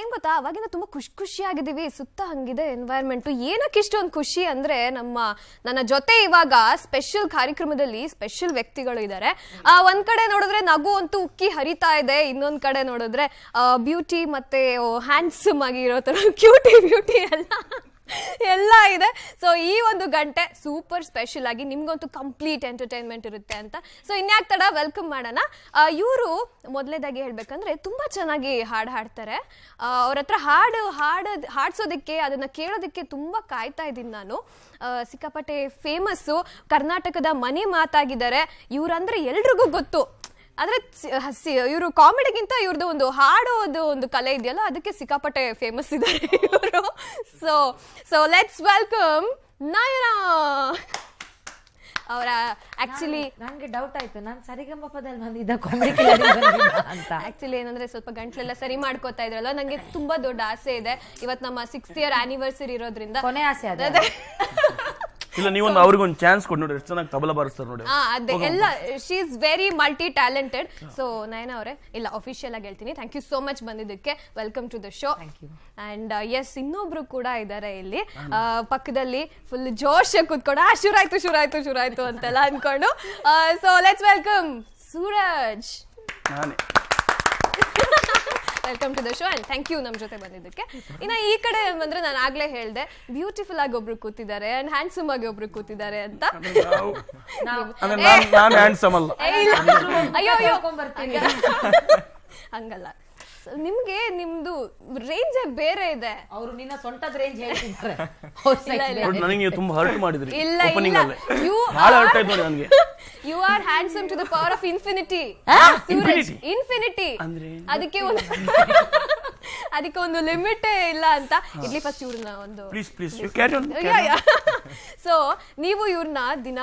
ಏನ್ ಗೊತ್ತಾ ಅವಾಗಿಂದ ತುಂಬಾ ಖುಷಿ ಖುಷಿಯಾಗಿದ್ದೀವಿ ಸುತ್ತ ಹಂಗಿದೆ ಎನ್ವೈರ್ಮೆಂಟ್ ಏನಕ್ಕೆ ಇಷ್ಟೊಂದು ಖುಷಿ ಅಂದ್ರೆ ನಮ್ಮ ನನ್ನ ಜೊತೆ ಇವಾಗ ಸ್ಪೆಷಲ್ ಕಾರ್ಯಕ್ರಮದಲ್ಲಿ ಸ್ಪೆಷಲ್ ವ್ಯಕ್ತಿಗಳು ಇದ್ದಾರೆ ಒಂದ್ ಕಡೆ ನೋಡಿದ್ರೆ ನಗು ಅಂತೂ ಉಕ್ಕಿ ಹರಿತಾ ಇದೆ ಇನ್ನೊಂದ್ ಕಡೆ ನೋಡಿದ್ರೆ ಬ್ಯೂಟಿ ಮತ್ತೆ ಹ್ಯಾಂಡ್ಸಮ್ ಆಗಿರೋ ತರ ಕ್ಯೂಟಿ ಬ್ಯೂಟಿ ಎಲ್ಲ ಎಲ್ಲ ಇದೆ ಸೊ ಈ ಒಂದು ಗಂಟೆ ಸೂಪರ್ ಸ್ಪೆಷಲ್ ಆಗಿ ನಿಮ್ಗಂತೂ ಕಂಪ್ಲೀಟ್ ಎಂಟರ್ಟೈನ್ಮೆಂಟ್ ಇರುತ್ತೆ ಅಂತ ಸೊ ಇನ್ಯಾಕ್ ತಡ ವೆಲ್ಕಮ್ ಮಾಡೋಣ ಇವರು ಮೊದಲನೇದಾಗಿ ಹೇಳ್ಬೇಕಂದ್ರೆ ತುಂಬಾ ಚೆನ್ನಾಗಿ ಹಾಡು ಹಾಡ್ತಾರೆ ಅವ್ರ ಹತ್ರ ಹಾಡು ಹಾಡೋದು ಹಾಡ್ಸೋದಕ್ಕೆ ಅದನ್ನ ಕೇಳೋದಕ್ಕೆ ತುಂಬಾ ಕಾಯ್ತಾ ಇದ್ದೀನಿ ನಾನು ಸಿಕ್ಕಾಪಟ್ಟೆ ಫೇಮಸ್ಸು ಕರ್ನಾಟಕದ ಮನೆ ಮಾತಾಗಿದ್ದಾರೆ ಇವರಂದ್ರೆ ಎಲ್ರಿಗೂ ಗೊತ್ತು ಆದರೆ ಇವರು ಕಾಮಿಡಿಗಿಂತ ಇವ್ರದ್ದು ಒಂದು ಹಾಡೋದು ಒಂದು ಕಲೆ ಇದೆಯಲ್ಲ ಅದಕ್ಕೆ ಸಿಕ್ಕಾಪಟ್ಟೆ ಫೇಮಸ್ ಇದ್ದಾರೆ ಇವರು so so let's welcome Nayana ಅವರ ಆಕ್ಚುಲಿ ನನಗೆ ಡೌಟ್ ಆಯ್ತು ನಾನು ಸರಿಗಮಪದಲ್ಲಿ ಬಂದಿದ್ದ ಕಾಮಿಡಿ ಅಂತ ಆಕ್ಚುಲಿ ಏನಂದ್ರೆ ಸ್ವಲ್ಪ ಗಂಟ್ಲೆಲ್ಲ ಸರಿ ಮಾಡ್ಕೋತಾ ಇದ್ರಲ್ಲ ನಂಗೆ ತುಂಬಾ ದೊಡ್ಡ ಆಸೆ ಇದೆ ಇವತ್ತು ನಮ್ಮ ಸಿಕ್ಸ್ತ್ ಇಯರ್ ಆನಿವರ್ಸರಿ ಇರೋದ್ರಿಂದ ಕೊನೆ ಆಸೆ ಅದೇ ಇಲ್ಲ ನೀವೊಂದು ಒಂದು ಚಾನ್ಸ್ ಕೊಡಿ ನೋಡಿ ಎಷ್ಟು ಚೆನ್ನಾಗಿ ತಬಲ ಬಾರಿಸ್ತಾರೆ ನೋಡಿ ಎಲ್ಲ she is very multi talented so Nayana ಅವರೇ ಇಲ್ಲ ಅಫಿಷಿಯಲ್ ಆಗಿ ಹೇಳ್ತೀನಿ ಥ್ಯಾಂಕ್ ಯು ಸೋ ಮಚ್ ಬಂದಿದ್ದಕ್ಕೆ welcome to the show thank you and yes ಇನ್ನೊಬ್ರು ಕೂಡ ಇದ್ದಾರೆ ಇಲ್ಲಿ ಪಕ್ಕದಲ್ಲಿ ಫುಲ್ ಜೋಶ್ ಕುತ್ಕೊಂಡು ಆ ಶುರಾಯ್ತು ಶುರಾಯ್ತು ಶುರಾಯ್ತು ಅಂತೆಲ್ಲ ಅನ್ಕೊಂಡು ಸೊ ಲೆಟ್ಸ್ ವೆಲ್ಕಮ್ ಸೂರಜ್ ನಾನೇ welcome to the show and thank you ನಮ್ಮ ಜೊತೆ ಬಂದಿದ್ದಕ್ಕೆ ಇನ್ನು ಈ ಕಡೆ ಬಂದ್ರೆ ನಾನು ಆಗ್ಲೇ ಹೇಳಿದೆ ಬ್ಯೂಟಿಫುಲ್ ಆಗಿ ಒಬ್ರು ಕೂತಿದ್ದಾರೆ ಅಂಡ್ ಹ್ಯಾಂಡ್ಸಮ್ ಆಗಿ ಒಬ್ರು ಕೂತಿದ್ದಾರೆ ಅಂತ ಅಯ್ಯೋ ಅಯ್ಯೋ ಬರ್ತೀನಿ ಹಂಗಲ್ಲ ನಿಮ್ಗೆ ನಿಮ್ದು ರೇಂಜ್ ಬೇರೆ ಇದೆ ಅವರು ನಿನ್ನ ಸೊಂಟದ ರೇಂಜ್ ಹೇಳ್ತಿದ್ದಾರೆ ನನಗೆ ತುಂಬಾ ಹರ್ಟ್ ಮಾಡಿದ್ರಿ ಇಲ್ಲ ಇಲ್ಲ ಯು ಹರ್ಟ್ ಆಯ್ತು ನನಗೆ you are handsome to the power of infinity infinity ಅದಕ್ಕೆ ಒಂದು ಅದಕ್ಕೆ ಒಂದು ಲಿಮಿಟ್ ಇಲ್ಲ ಅಂತ ಇಲ್ಲಿ ಫಸ್ಟ್ ಇವ್ರನ್ನ ಒಂದು ಸೊ ನೀವು ಇವ್ರನ್ನ ದಿನ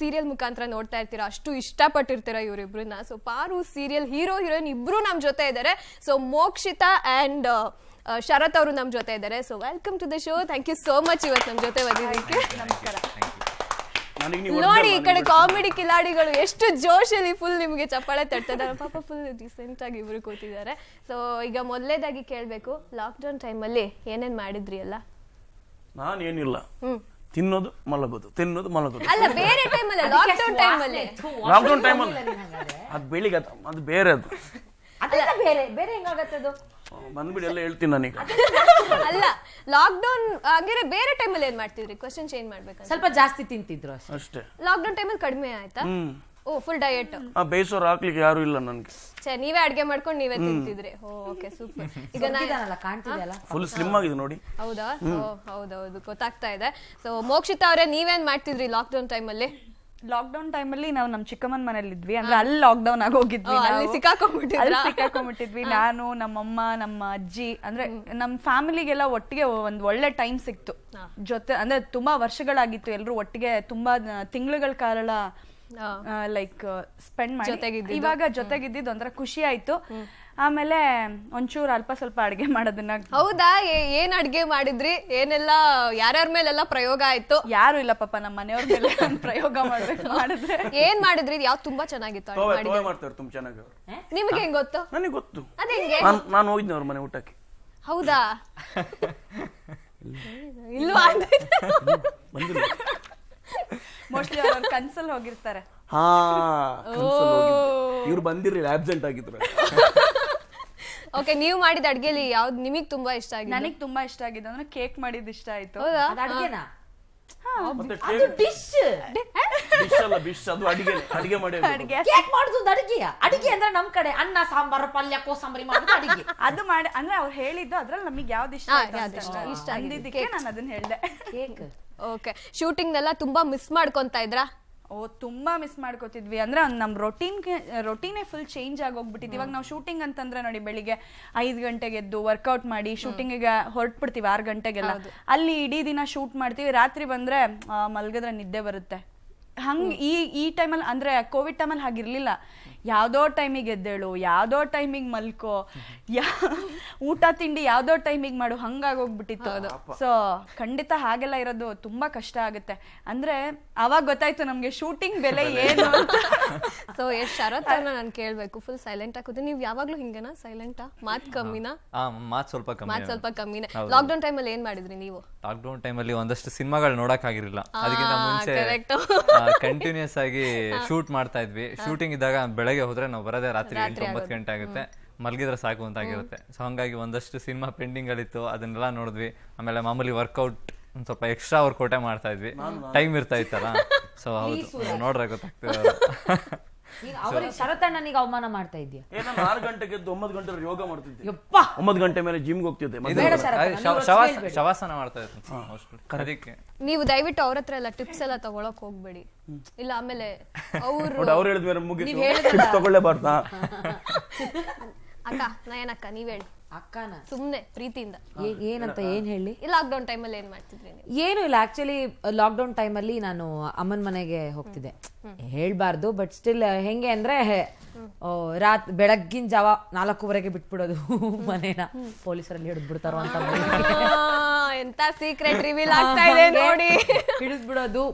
ಸೀರಿಯಲ್ ಮುಖಾಂತರ ನೋಡ್ತಾ ಇರ್ತೀರಾ ಅಷ್ಟು ಇಷ್ಟಪಟ್ಟಿರ್ತೀರಾ ಇವ್ರಿಬ್ರನ್ನ so Paru serial hero heroine ಇಬ್ರು ನಮ್ ಜೊತೆ ಇದಾರೆ ಸೊ ಮೋಕ್ಷಿತಾ ಅಂಡ್ ಶರತ್ ಅವರು ನಮ್ ಜೊತೆ ಇದಾರೆ so welcome to the show thank you so much ಇವತ್ತು ನಮ್ ಜೊತೆ ಬಂದಿದ್ದಕ್ಕೆ ನಮಸ್ಕಾರ ನೋಡಿ ಈ ಕಡೆ ಕಾಮಿಡಿ ಕಿಲಾಡಿಗಳು ಎಷ್ಟು ಜೋಶಲ್ಲಿ ಫುಲ್ ನಿಮಗೆ ಚಪ್ಪಾಳೆ ತಡ್ತಿದ್ದಾರೆ ಪಾಪ ಫುಲ್ ಡಿಸೆಂಟ್ ಆಗಿ ಇಬ್ರು ಕೂತಿದ್ದಾರೆ ಸೊ ಈಗ ಮೊದಲೇದಾಗಿ ಕೇಳಬೇಕು ಲಾಕ್ಡೌನ್ ಟೈಮಲ್ಲಿ ಏನೇನ್ ಮಾಡಿದ್ರಿ ಅಲ್ಲ ನಾನೇನಿಲ್ಲ ತಿನ್ನೋದು ಮಲಗೋದು ತಿನ್ನೋದು ಮಲಗೋದು ಅಲ್ಲ ಬೇರೆ ಟೈಮಲ್ಲಿ ಲಾಕ್ಡೌನ್ ಟೈಮಲ್ಲಿ ಲಾಕ್ಡೌನ್ ಟೈಮಲ್ಲಿ ಅದು ಬೆಳಿಗ್ಗೆ ಅದು ಬೇರೆ ಅದು ಅದು ಅಲ್ಲ ಲಾಕ್ಡೌನ್ ಬೇರೆ ಮಾಡ್ತಿದ್ರಿ ಸ್ವಲ್ಪ ಜಾಸ್ತಿ ತಿಂತಿದ್ರು ಲಾಕ್ಡೌನ್ ಟೈಮಲ್ಲಿ ಕಡಿಮೆ ಆಯ್ತಾ ಓ ಫುಲ್ ಡಯಟ್ ಹಾಕ್ಲಿಕ್ಕೆ ಯಾರು ಇಲ್ಲ ನೀವೇ ಅಡ್ಗೆ ಮಾಡ್ಕೊಂಡು ನೀವೇ ಸೂಪರ್ ಈಗ ಹೌದಾ ಹೌದೌದು ಗೊತ್ತಾಗ್ತಾ ಇದೆ ಸೊ ಮೋಕ್ಷಿತಾ ಅವರೇ ನೀವೇನ್ ಮಾಡ್ತಿದ್ರಿ ಲಾಕ್ಡೌನ್ ಟೈಮಲ್ಲಿ ಲಾಕ್ಡೌನ್ ಟೈಮಲ್ಲಿ ನಾವು ನಮ್ಮ ಚಿಕ್ಕಮ್ಮನ ಮನೇಲಿ ಇದ್ವಿ ಅಂದ್ರೆ ಅಲ್ಲಿ ಲಾಕ್ಡೌನ್ ಆಗಿ ಹೋಗಿದ್ವಿ ಅಲ್ಲಿ ಸಿಕ್ಕಾಕೊಂಡ್ಬಿಟ್ಟಿದ್ವಿ ಸಿಕ್ಕಾಕೊಂಡ್ಬಿಟ್ಟಿದ್ವಿ ನಾನು ನಮ್ಮಮ್ಮ ನಮ್ಮ ಅಜ್ಜಿ ಅಂದ್ರೆ ನಮ್ಮ ಫ್ಯಾಮಿಲಿಗೆಲ್ಲ ಒಟ್ಟಿಗೆ ಒಂದ್ ಒಳ್ಳೆ ಟೈಮ್ ಸಿಕ್ತು ಜೊತೆ ಅಂದ್ರೆ ತುಂಬಾ ವರ್ಷಗಳಾಗಿತ್ತು ಎಲ್ಲರೂ ಒಟ್ಟಿಗೆ ತುಂಬಾ ತಿಂಗಳುಗಳ ಕಾಲ ಲೈಕ್ ಸ್ಪೆಂಡ್ ಮಾಡಿ ಇವಾಗ ಜೊತೆಗಿದ್ದಿದ್ದು ಒಂಥರ ಖುಷಿ ಆಯ್ತು ಆಮೇಲೆ ಒಂಚೂರು ಅಲ್ಪ ಸ್ವಲ್ಪ ಅಡಿಗೆ ಮಾಡೋದನ್ನ ಹೌದಾ ಏನ್ ಅಡಿಗೆ ಮಾಡಿದ್ರಿ ಏನೆಲ್ಲ ಯಾರ್ಯಾರ ಮೇಲೆಲ್ಲ ಪ್ರಯೋಗ ಆಯ್ತು ಯಾರು ಇಲ್ಲ ಪಾಪ ನಮ್ಮ ಮನೆಯವ್ರ ಮೇಲೆ ಪ್ರಯೋಗ ಮಾಡ್ಬೇಕು ಮಾಡಿದ್ರೆ ಏನ್ ಮಾಡಿದ್ರಿ ಯಾವ್ ತುಂಬಾ ಚೆನ್ನಾಗಿತ್ತು ಮಾಡ್ತಾರೆ ತುಂಬಾ ಚೆನ್ನಾಗಿ ನಿಮ್ಗೆ ಹೆಂಗ್ ಗೊತ್ತು ನನಗೆ ಗೊತ್ತು ನಾನು ಹೋಗಿದ್ದೆ ಅವ್ರ ಮನೆ ಊಟಕ್ಕೆ ಹೌದಾ ಇಲ್ಲೂ ಮೋಸ್ಟ್ಲಿ ಅವ್ರ ಕನ್ಸಲ್ ಹೋಗಿರ್ತಾರೆ ಹಾ ಇವ್ರು ಬಂದಿರ್ಲಿಲ್ಲ ಆಬ್ಸೆಂಟ್ ಆಗಿದ್ರು ಓಕೆ ನೀವು ಮಾಡಿದ ಅಡ್ಗೆಲಿ ಯಾವ್ದು ನಿಮಗೆ ತುಂಬಾ ಇಷ್ಟ ಆಗಿದೆ ನನಗೆ ತುಂಬಾ ಇಷ್ಟ ಆಗಿದೆ ಅಂದ್ರೆ ಕೇಕ್ ಮಾಡಿದ ಇಷ್ಟ ಆಯ್ತು ಅಡ್ಗೆನಾ ಅದು ಡಿಶ್ ಡಿಶ್ ಅಲ್ಲ ಡಿಶ್ ಅದು ಅಡಿಗೆ ಅಡಿಗೆ ಮಾಡಿ ಕೇಕ್ ಅಡಿಗೆ ಅಂದ್ರೆ ನಮ್ ಕಡೆ ಅನ್ನ ಸಾಂಬಾರ್ ಪಲ್ಯ ಕೋಸಂಬರಿ ಅಡಿಗೆ ಅದು ಮಾಡಿ ಅಂದ್ರೆ ಅವ್ರು ಹೇಳಿದ್ದು ಅದ್ರಲ್ಲಿ ನಮಗೆ ಯಾವ್ದು ಇಷ್ಟ ಇಷ್ಟ ಅಂದಿದ್ದಕ್ಕೆ ನಾನು ಅದನ್ನ ಹೇಳ್ದೆ ಕೇಕ್ ಓಕೆ ಶೂಟಿಂಗ್ ನೆಲ್ಲ ತುಂಬಾ ಮಿಸ್ ಮಾಡ್ಕೊಂತ ಇದ್ರಾ ಓ ತುಂಬಾ ಮಿಸ್ ಮಾಡ್ಕೋತಿದ್ವಿ ಅಂದ್ರೆ ನಮ್ಮ ರೊಟೀನ್ ರೊಟೀನೇ ಫುಲ್ ಚೇಂಜ್ ಹೋಗ್ಬಿಟ್ಟಿತ್ತು ಇವಾಗ ನಾವು ಶೂಟಿಂಗ್ ಅಂತಂದ್ರೆ ನೋಡಿ ಬೆಳಿಗ್ಗೆ ಐದು ಗಂಟೆಗೆ ಎದ್ದು ವರ್ಕೌಟ್ ಮಾಡಿ ಶೂಟಿಂಗಿಗೆ ಹೊರಟ್ಬಿಡ್ತೀವಿ ಆರು ಗಂಟೆಗೆಲ್ಲ ಅಲ್ಲಿ ಇಡೀ ದಿನ ಶೂಟ್ ಮಾಡ್ತೀವಿ ರಾತ್ರಿ ಬಂದ್ರೆ ಮಲ್ಗದ್ರೆ ನಿದ್ದೆ ಬರುತ್ತೆ ಹಂಗ್ ಈ ಈ ಟೈಮಲ್ಲಿ ಅಂದ್ರೆ ಕೋವಿಡ್ ಟೈಮಲ್ಲಿ ಹಾಗಿರ್ಲಿಲ್ಲ ಯಾವ್ದೋ ಟೈಮಿಗೆ ಎದ್ದೇಳು ಯಾವ್ದೋ ಟೈಮಿಗೆ ಮಲ್ಕೋ ಯಾ ಊಟ ತಿಂಡಿ ಯಾವ್ದೋ ಟೈಮಿಗೆ ಮಾಡು ಹಂಗಾಗೋಗ್ಬಿಟ್ಟಿತ್ತು ಅದು ಸೊ ಖಂಡಿತ ಹಾಗೆಲ್ಲ ಇರೋದು ತುಂಬಾ ಕಷ್ಟ ಆಗುತ್ತೆ ಅಂದ್ರೆ ಅವಾಗ ಗೊತ್ತಾಯ್ತು ನಮ್ಗೆ ಶೂಟಿಂಗ್ ಬೆಲೆ ಏನು ಅಂತ ಸೊ ಎಷ್ಟ್ ಶರತ್ ನಾನು ಕೇಳ್ಬೇಕು ಫುಲ್ ಸೈಲೆಂಟ್ ಹಾಕುದ್ರೆ ನೀವ್ ಯಾವಾಗ್ಲೂ ಯಾವಾಗಲೂ ಹಿಂಗೇನಾ ಸೈಲೆಂಟ್ ಮಾತ್ ಕಮ್ಮಿನಾ ಸ್ವಲ್ಪ ಮಾತ್ ಸ್ವಲ್ಪ ಕಮ್ಮಿನೇ ಲಾಕ್ಡೌನ್ ಟೈಮಲ್ಲಿ ಏನ್ ಮಾಡಿದ್ರಿ ನೀವು ಲಾಕ್ಡೌನ್ ಟೈಮಲ್ಲಿ ಒಂದಷ್ಟು ಸಿನಿಮಾಗಳು ನೋಡಕ್ ಅದಕ್ಕಿಂತ ಮುಂಚೆ ಕಂಟಿನ್ಯೂಸ್ ಆಗಿ ಶೂಟ್ ಮಾಡ್ತಾ ಇದ್ವಿ ಶೂಟಿಂಗ್ ಇದ್ದಾಗ ಬೆಳಗ್ಗೆ ಬೆಳಗ್ಗೆ ಹೋದ್ರೆ ನಾವು ಬರೋದೇ ರಾತ್ರಿ ಎಂಟು ಒಂಬತ್ತು ಗಂಟೆ ಆಗುತ್ತೆ ಮಲಗಿದ್ರೆ ಸಾಕು ಅಂತ ಆಗಿರುತ್ತೆ ಸೊ ಹಂಗಾಗಿ ಒಂದಷ್ಟು ಸಿನಿಮಾ ಪೆಂಡಿಂಗ್ ಪೆಂಡಿಂಗ್ಗಳಿತ್ತು ಅದನ್ನೆಲ್ಲ ನೋಡಿದ್ವಿ ಆಮೇಲೆ ಮಾಮೂಲಿ ವರ್ಕೌಟ್ ಒಂದ್ ಸ್ವಲ್ಪ ಎಕ್ಸ್ಟ್ರಾ ಅವ್ರ ಕೋಟೆ ಮಾಡ್ತಾ ಇದ್ವಿ ಟೈಮ್ ಇರ್ತಾ ಇತ್ತಲ್ಲ ಸೊ ಹೌದು ನೋಡ್ರೆ ಗೊತ್ತಾಗ್ತದೆ ಅವರಿಗೆ ಶರತಣ್ಣನಿಗೆ ಅವಮಾನ ಮಾಡ್ತಾ ಇದೆಯಾ ನಾನು ಆರು ಗಂಟೆಗೆ ಎದ್ದು ಒಂಬತ್ತು ಗಂಟೆ ಯೋಗ ಮಾಡ್ತಿದ್ದೆ ಯಪ್ಪ ಒಂಬತ್ತು ಗಂಟೆ ಮೇಲೆ ಜಿಮ್ಗೆ ಹೋಗ್ತಿದ್ದೆ ಶವಾಸನ ಮಾಡ್ತಾ ಇತ್ತು ನೀವು ದಯವಿಟ್ಟು ಅವ್ರ ಹತ್ರ ಎಲ್ಲ ಟಿಪ್ಸ್ ಎಲ್ಲ ತಗೊಳಕ್ ಹೋಗ್ಬೇಡಿ ಇಲ್ಲ ಆಮೇಲೆ ಅವ್ರು ಅವ್ರು ಹೇಳಿದ್ಮೇಲೆ ಮುಗಿತು ನೀವ್ ಹೇಳಿದ್ರಲ್ಲ. ಟಿಪ್ಸ್ ಅಕ್ಕ ನಯನಕ್ಕ ನೀವ್ ಹೇಳಿ ಅಕ್ಕನ ಸುಮ್ನೆ ಪ್ರೀತಿಯಿಂದ ಏನಂತ ಏನ್ ಹೇಳಿ ಲಾಕ್ಡೌನ್ ಟೈಮಲ್ಲಿ ಏನ್ ಮಾಡ್ತಿದ್ರಿ ಏನು ಇಲ್ಲ ಆಕ್ಚುಲಿ ಲಾಕ್ಡೌನ್ ಟೈಮಲ್ಲಿ ನಾನು ಅಮ್ಮನ ಮನೆಗೆ ಹೋಗ್ತಿದ್ದೆ ಹೇಳ್ಬಾರ್ದು ಬಟ್ ಸ್ಟಿಲ್ ಹೆಂಗೆ ಅಂದ್ರೆ ರಾತ್ ಬೆಳಗ್ಗಿನ ಜಾವ ನಾಲ್ಕೂವರೆಗೆ ಬಿಟ್ಬಿಡೋದು ಮನೇನ ಪೊಲೀಸರಲ್ಲಿ ಹಿಡಿದ್ಬಿಡ್ತಾರೋ ಅಂತ ಎಂತ ಸೀಕ್ರೆಟ್ ರಿವೀಲ್ ಆಗ್ತಾ ಇದೆ ನೋಡಿ ಹಿಡಿದ್ಬಿಡೋದು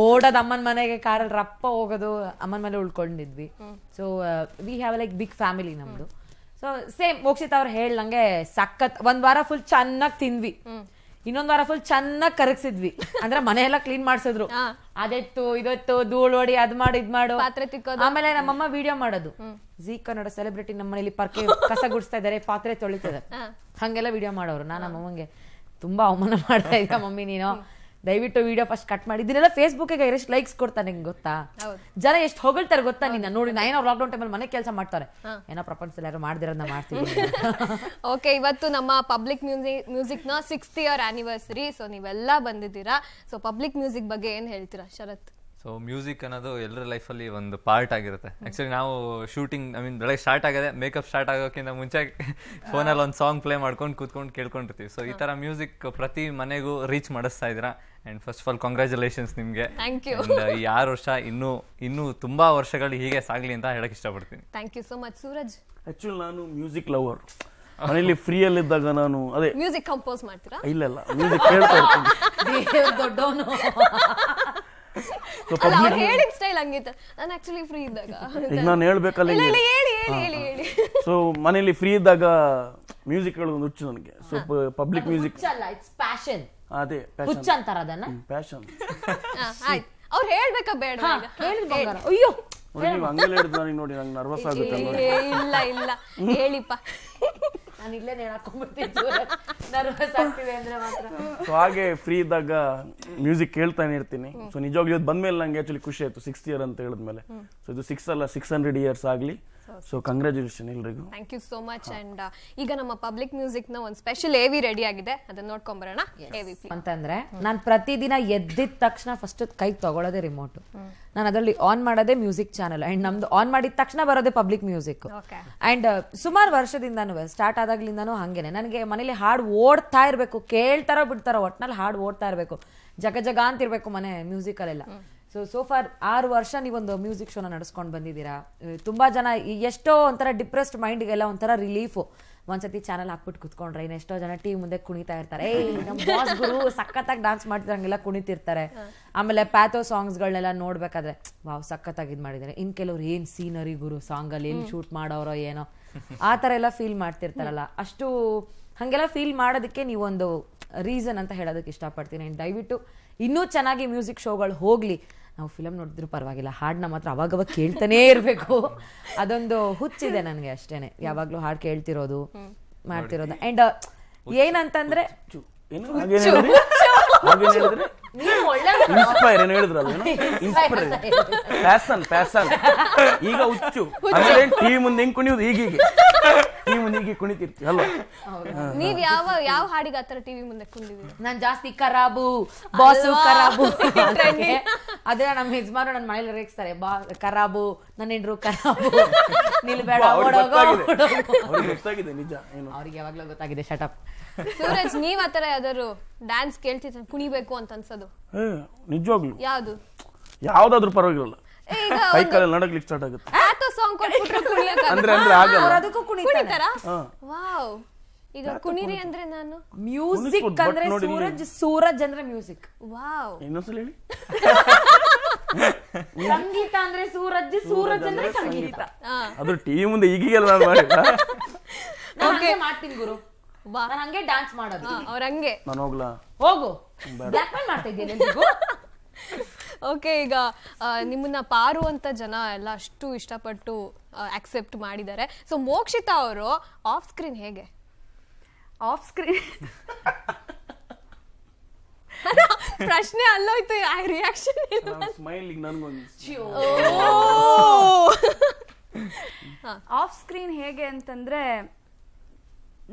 ಓಡೋದು ಅಮ್ಮನ ಮನೆಗೆ ಕಾರಲ್ಲಿ ರಪ್ಪ ಹೋಗೋದು ಅಮ್ಮನ ಮನೆ ಉಳ್ಕೊಂಡಿದ್ವಿ so we have like big family ನಮ್ದು ಸೊ ಸೇಮ್ ಮೋಕ್ಷಿತ್ ಅವ್ರು ಹೇಳ್ದಂಗೆ ಸಖತ್ ಒಂದ್ ವಾರ ಫುಲ್ ಚೆನ್ನಾಗಿ ತಿಂದ್ವಿ ಇನ್ನೊಂದ್ ವಾರ ಫುಲ್ ಚೆನ್ನಾಗಿ ಕರಗಿಸಿದ್ವಿ ಅಂದ್ರೆ ಮನೆ ಎಲ್ಲ ಕ್ಲೀನ್ ಮಾಡಿಸಿದ್ರು ಅದೆತ್ತು ಇದತ್ತು ಧೂಳು ಹೊಡಿ ಅದ್ ಮಾಡು ಇದ್ ಮಾಡು ಪಾತ್ರೆ ಆಮೇಲೆ ನಮ್ಮಮ್ಮ ವಿಡಿಯೋ ಮಾಡೋದು ಜೀ ಕನ್ನಡ ಸೆಲೆಬ್ರಿಟಿ ನಮ್ಮ ಮನೇಲಿ ಪರ್ಕೆ ಕಸ ಗುಡಿಸ್ತಾ ಇದಾರೆ ಪಾತ್ರೆ ತೊಳಿತಾ ಹಂಗೆಲ್ಲ ವಿಡಿಯೋ ಮಾಡೋರು ನಾನು ನಮ್ಮಮ್ಮಂಗೆ ತುಂಬಾ ಅವಮಾನ ಮಾಡ್ತಾ ಇದ್ದ ಮಮ್ಮಿ ನೀನು ದಯವಿಟ್ಟು ವಿಡಿಯೋ ಫಸ್ಟ್ ಕಟ್ ಮಾಡಿ ಇದನ್ನೆಲ್ಲ ಫೇಸ್ಬುಕ್ಗೆ ಎಷ್ಟು ಲೈಕ್ಸ್ ಕೊಡ್ತಾನೆ ನಿಂಗೆ ಗೊತ್ತಾ ಜನ ಎಷ್ಟು ಹೊಗಳ್ತಾರೆ ಗೊತ್ತಾ ನಿನ್ನ ನೋಡಿ ಲಾಕ್ ಡೌನ್ ಲಾಕ್ಡೌನ್ ಟೈಮಲ್ಲಿ ಮನೆ ಕೆಲಸ ಮಾಡ್ತಾರೆ ಏನೋ ಪ್ರಪಂಚದಲ್ಲಿ ಯಾರು ಮಾಡ್ದಿರೋದನ್ನ ಮಾಡ್ತೀವಿ ಓಕೆ ಇವತ್ತು ನಮ್ಮ ಪಬ್ಲಿಕ್ ಮ್ಯೂಸಿಕ್ ನ ಸಿಕ್ಸ್ತ್ ಇಯರ್ ಆನಿವರ್ಸರಿ ಸೊ ನೀವೆಲ್ಲ ಬಂದಿದ್ದೀರಾ ಸೊ ಪಬ್ಲಿಕ್ ಮ್ಯೂಸಿಕ್ ಬಗ್ಗೆ ಏನು ಹೇಳ್ತೀರಾ ಶರತ್ ಸೊ ಮ್ಯೂಸಿಕ್ ಅನ್ನೋದು ಎಲ್ಲರ ಲೈಫಲ್ಲಿ ಒಂದು ಪಾರ್ಟ್ ಆಗಿರುತ್ತೆ ಆ್ಯಕ್ಚುಲಿ ನಾವು ಶೂಟಿಂಗ್ ಐ ಮೀನ್ ಬೆಳಗ್ಗೆ ಸ್ಟಾರ್ಟ್ ಆಗಿದೆ ಮೇಕಪ್ ಸ್ಟಾರ್ಟ್ ಆಗೋಕ್ಕಿಂತ ಮುಂಚೆ ಫೋನಲ್ಲಿ ಒಂದು ಸಾಂಗ್ ಪ್ಲೇ ಮಾಡ್ಕೊಂಡು ಕೂತ್ಕೊಂಡು ಕೇಳ್ಕೊಂಡಿರ್ತೀವಿ ಸೊ ಈ ಥರ ಮ್ಯೂಸಿಕ್ ಪ್ರತಿ ಮನೆಗೂ ರೀಚ್ ಮಾಡಿಸ್ತಾ ಇದ್ದೀರಾ and first of all congratulations ನಿಮಗೆ ಥ್ಯಾಂಕ್ ಯು ಈ ಆರು ವರ್ಷ ಇನ್ನೂ ಇನ್ನೂ ತುಂಬ ವರ್ಷಗಳು ಹೀಗೆ ಸಾಗಲಿ ಅಂತ ಹೇಳಕ್ಕೆ ಇಷ್ಟಪಡ್ತೀನಿ thank you so much Suraj actually ನಾನು ಮ್ಯೂಸಿಕ್ ಲವರ್ ಮನೇಲಿ ಫ್ರೀಯಲ್ಲಿದ್ದಾಗ ನಾನು ಅದೇ ಮ್ಯೂಸಿಕ್ ಕಂಪೋಸ್ ಮಾಡ್ತೀರಾ ಇಲ್ಲ ಇಲ್ಲ ಮ್ಯೂಸಿಕ್ ಕೇಳ್ತಾ ಇರ್ತೀನಿ ದೊಡ್ಡವನು ಪಬ್ಲಿಕ್ ಸ್ಟೈಲ್ ಹಂಗಿತ್ತು ನಾನು ಫ್ರೀ ಇದ್ದಾಗ ನಾನು ಹೇಳ್ಬೇಕಲ್ಲ ಸೊ ಮನೇಲಿ ಫ್ರೀ ಇದ್ದಾಗ ಮ್ಯೂಸಿಕ್ ಹೇಳೋದು ಹುಚ್ಚು ನನಗೆ so public music it's passion ಅದೇ ಹುಚ್ಚ ಅಂತಾರ ಅದನ್ನ ಪ್ಯಾಶನ್ ಆಯ್ತು ಅವ್ರು ಹೇಳ್ಬೇಕಾ ಬೇಡ ಹೇಳಿದ ಬಂಗಾರ ಅಯ್ಯೋ ಅಂಗಲ್ ಹಿಡಿದು ನೋಡಿ ನಂಗೆ ನರ್ವಸ್ ಆಗುತ್ತೆ ಇಲ್ಲ ಇಲ್ಲ ಹೇಳಿಪ್ಪ ನಾನು ಇಲ್ಲೇ ನೇಣಾಕೊಂಡ್ಬಿಡ್ತೀನಿ ನರ್ವಸ್ ಆಗ್ತಿದೆ ಅಂದ್ರೆ ಮಾತ್ರ ಸೊ ಹಾಗೆ ಫ್ರೀ ಇದ್ದಾಗ ಮ್ಯೂಸಿಕ್ ಕೇಳ್ತಾನೆ ಇರ್ತೀನಿ ಸೊ ನಿಜವಾಗ್ಲೂ ಬಂದ್ಮೇಲೆ ನಂಗೆ ಆಕ್ಚುಲಿ ಖುಷಿ ಆಯ್ತು ಸಿಕ್ಸ್ತ್ ಇಯರ್ ಅಂತ ಹೇಳಿದ್ಮೇಲೆ ಸೊ ಇದು ಸಿಕ್ಸ್ ಅಲ್ಲ ಸಿಕ್ಸ್ ಹಂಡ್ರೆಡ್ ಇಯರ್ಸ್ ಆಗಲಿ ಸೊ ಕಂಗ್ರ್ಯಾಚುಲೇಷನ್ ಎಲ್ರಿಗೂ thank you so much and ಈಗ ನಮ್ಮ ಪಬ್ಲಿಕ್ ಮ್ಯೂಸಿಕ್ ನ ಒಂದು ಸ್ಪೆಷಲ್ ಎವಿ ರೆಡಿ ಆಗಿದೆ ಅದನ್ನ ನೋಡ್ಕೊಂಬರೋಣ ಅಂತಂದ್ರೆ ನಾನು ಪ್ರತಿದಿನ ಎದ್ದಿದ ತಕ್ಷಣ ಫಸ್ಟ್ ಕೈಗೆ ತಗೊಳ್ಳೋದೇ ರಿಮೋಟ್ ನಾನು ಅದರಲ್ಲಿ ಆನ್ ಮಾಡೋದೇ ಮ್ಯೂಸಿಕ್ ಚಾನಲ್ ಅಂಡ್ ನಮ್ದು ಆನ್ ಮಾಡಿದ ತಕ್ಷಣ ಬರೋದೇ ಪಬ್ಲಿಕ್ ಮ್ಯೂಸಿಕ್ ಅಂಡ್ uh, ಸುಮಾರು ವರ್ಷದಿಂದನೂ ಸ್ಟಾರ್ಟ್ ಆದಾಗ್ಲಿಂದ ಹಂಗೇನೆ ನನಗೆ ಮನೇಲಿ ಹಾಡು ಓಡ್ತಾ ಇರಬೇಕು ಕೇಳ್ತಾರೋ ಬಿಡ್ತಾರೋ ಒಟ್ನಲ್ಲಿ ಹಾಡು ಓಡ್ತಾ ಇರಬೇಕು ಜಗ ಜಗ ಅಂತ ಅಂತಿರ್ಬೇಕು ಮನೆ ಮ್ಯೂಸಿಕಲ್ಲೆಲ್ಲ ಸೊ ಸೋಫಾರ್ ಫಾರ್ ಆರು ವರ್ಷ ನೀವೊಂದು ಮ್ಯೂಸಿಕ್ ಶೋನ ನಡೆಸ್ಕೊಂಡು ಬಂದಿದ್ದೀರಾ ತುಂಬಾ ಜನ ಎಷ್ಟೋ ಒಂಥರ ಡಿಪ್ರೆಸ್ಡ್ ಮೈಂಡ್ಗೆಲ್ಲ ಒಂಥರ ರಿಲೀಫು ಒಂದ್ಸತಿ ಚಾನಲ್ ಹಾಕ್ಬಿಟ್ಟು ಕುತ್ಕೊಂಡ್ರೆ ಇನ್ನು ಎಷ್ಟೋ ಜನ ಟಿವಿ ಮುಂದೆ ಕುಣಿತಾ ಇರ್ತಾರೆ ಏ ನಮ್ಮ ಬಾಸ್ ಗುರು ಸಖತ್ತಾಗಿ ಡ್ಯಾನ್ಸ್ ಕುಣಿತಿರ್ತಾರೆ ಆಮೇಲೆ ಪ್ಯಾಥೋ ಸಾಂಗ್ಸ್ಗಳನ್ನೆಲ್ಲ ನೋಡ್ಬೇಕಾದ್ರೆ ವಾವ್ ಸಕ್ಕತ್ತಾಗಿ ಇದ್ ಮಾಡಿದ್ದಾರೆ ಇನ್ ಕೆಲವ್ರು ಏನ್ ಸೀನರಿ ಗುರು ಸಾಂಗಲ್ಲಿ ಏನ್ ಶೂಟ್ ಮಾಡೋರೋ ಏನೋ ಆ ಥರ ಎಲ್ಲ ಫೀಲ್ ಮಾಡ್ತಿರ್ತಾರಲ್ಲ ಅಷ್ಟು ಹಂಗೆಲ್ಲ ಫೀಲ್ ಮಾಡೋದಕ್ಕೆ ನೀವೊಂದು ರೀಸನ್ ಅಂತ ಹೇಳೋದಕ್ಕೆ ಇಷ್ಟಪಡ್ತೀನಿ ದಯವಿಟ್ಟು ಇನ್ನೂ ಚೆನ್ನಾಗಿ ಮ್ಯೂಸಿಕ್ ಶೋಗಳು ಹೋಗ್ಲಿ ನಾವು ಫಿಲಮ್ ನೋಡಿದ್ರು ಪರವಾಗಿಲ್ಲ ಹಾಡನ್ನ ಮಾತ್ರ ಅವಾಗವಾಗ ಕೇಳ್ತಾನೆ ಇರಬೇಕು ಅದೊಂದು ಹುಚ್ಚಿದೆ ನನಗೆ ಅಷ್ಟೇನೆ ಯಾವಾಗಲೂ ಹಾಡು ಕೇಳ್ತಿರೋದು ಮಾಡ್ತಿರೋದು ಆ್ಯಂಡ್ ಏನಂತಂದರೆ ನೀವು ಒಳ್ಳೆ ಇನ್ಸ್ಪೈರ್ ಏನು ಹೇಳಿದ್ರು ಹೇಳಿದ್ರಲ್ಲ ಇನ್ಸ್ಪೈರ್ ಪ್ಯಾಸನ್ ಪ್ಯಾಸನ್ ಈಗ ಹುಚ್ಚು ಆಮೇಲೆ ಟಿವಿ ಮುಂದೆ ಹೆಂಗ್ ಕುಣಿಯೋದು ಹೀಗೆ ಟೀ ಮುಂದೆ ಹೀಗೆ ಕುಣಿತಿರ್ತೀವಿ ಅಲ್ವಾ ನೀವ್ ಯಾವ ಯಾವ ಹಾಡಿಗೆ ಆತರ ಟಿವಿ ಮುಂದೆ ಕುಣಿದಿದ್ದೀವಿ ನಾನ್ ಜಾಸ್ತಿ ಕರಾಬು ಬಾಸ್ ಕರಾಬು ಅದೇ ನಮ್ಮ ಯಜಮಾನು ನನ್ನ ಮನೇಲಿ ರೇಗಿಸ್ತಾರೆ ಬಾ ಕರಾಬು ನನ್ನ ಹೆಂಡ್ರು ಕರಾಬು ನಿಲ್ಬೇಡ ಗೊತ್ತಾಗಿದೆ ನಿಜ ಅವ್ರಿಗೆ ಯಾವಾಗ್ಲೂ ಗೊತ್ತಾಗಿದೆ ಶಟಪ್ ಸೂರಜ್ ನೀವ್ ಆತರ ಯಾವ್ದಾದ್ರು ಡ್ಯಾನ್ಸ್ ಕೇಳ್ತಿದ್ರೆ ಕುಣಿಬೇಕು ಅಂತ ಅನ್ಸೋದು ಯಾವುದು ಯಾವ್ದಾದ್ರೂ ಪರವಾಗಿರಲ್ಲ ಈಗ ನಡಕ್ಲಿಕ್ಕೆ ಸ್ಟಾರ್ಟ್ ಆಗುತ್ತೆ ಸಾಂಗ್ ಅಂದ್ರೆ ಸೂರಜ್ ಸೂರಜ್ ಅಂದ್ರೆ ಅಂದ್ರೆ ಸೂರಜ್ ಸೂರಜ್ ಅಂದ್ರೆ ಸಂಗೀತ ಈಗೀಗೆಲ್ಲ ಮಾಡ್ತೀನಿ ಗುರು ನಾನು ಹಂಗೆ ಡ್ಯಾನ್ಸ್ ಮಾಡೋದು ಅವ್ರ ಹಂಗೆ ನಾನು ಹೋಗ್ಲಾ ಹೋಗು ಬ್ಲ್ಯಾಕ್ ಮೇಲ್ ಮಾಡ್ತಾ ಓಕೆ ಈಗ ನಿಮ್ಮನ್ನ ಪಾರು ಅಂತ ಜನ ಎಲ್ಲ ಅಷ್ಟು ಇಷ್ಟಪಟ್ಟು ಅಕ್ಸೆಪ್ಟ್ ಮಾಡಿದ್ದಾರೆ ಸೊ ಮೋಕ್ಷಿತಾ ಅವರು ಆಫ್ ಸ್ಕ್ರೀನ್ ಹೇಗೆ ಆಫ್ ಸ್ಕ್ರೀನ್ ಪ್ರಶ್ನೆ ಅಲ್ಲೋಯ್ತು ಆ ರಿಯಾಕ್ಷನ್ ಸ್ಮೈಲ್ ಆಫ್ ಸ್ಕ್ರೀನ್ ಹೇಗೆ ಅಂತಂದ್ರೆ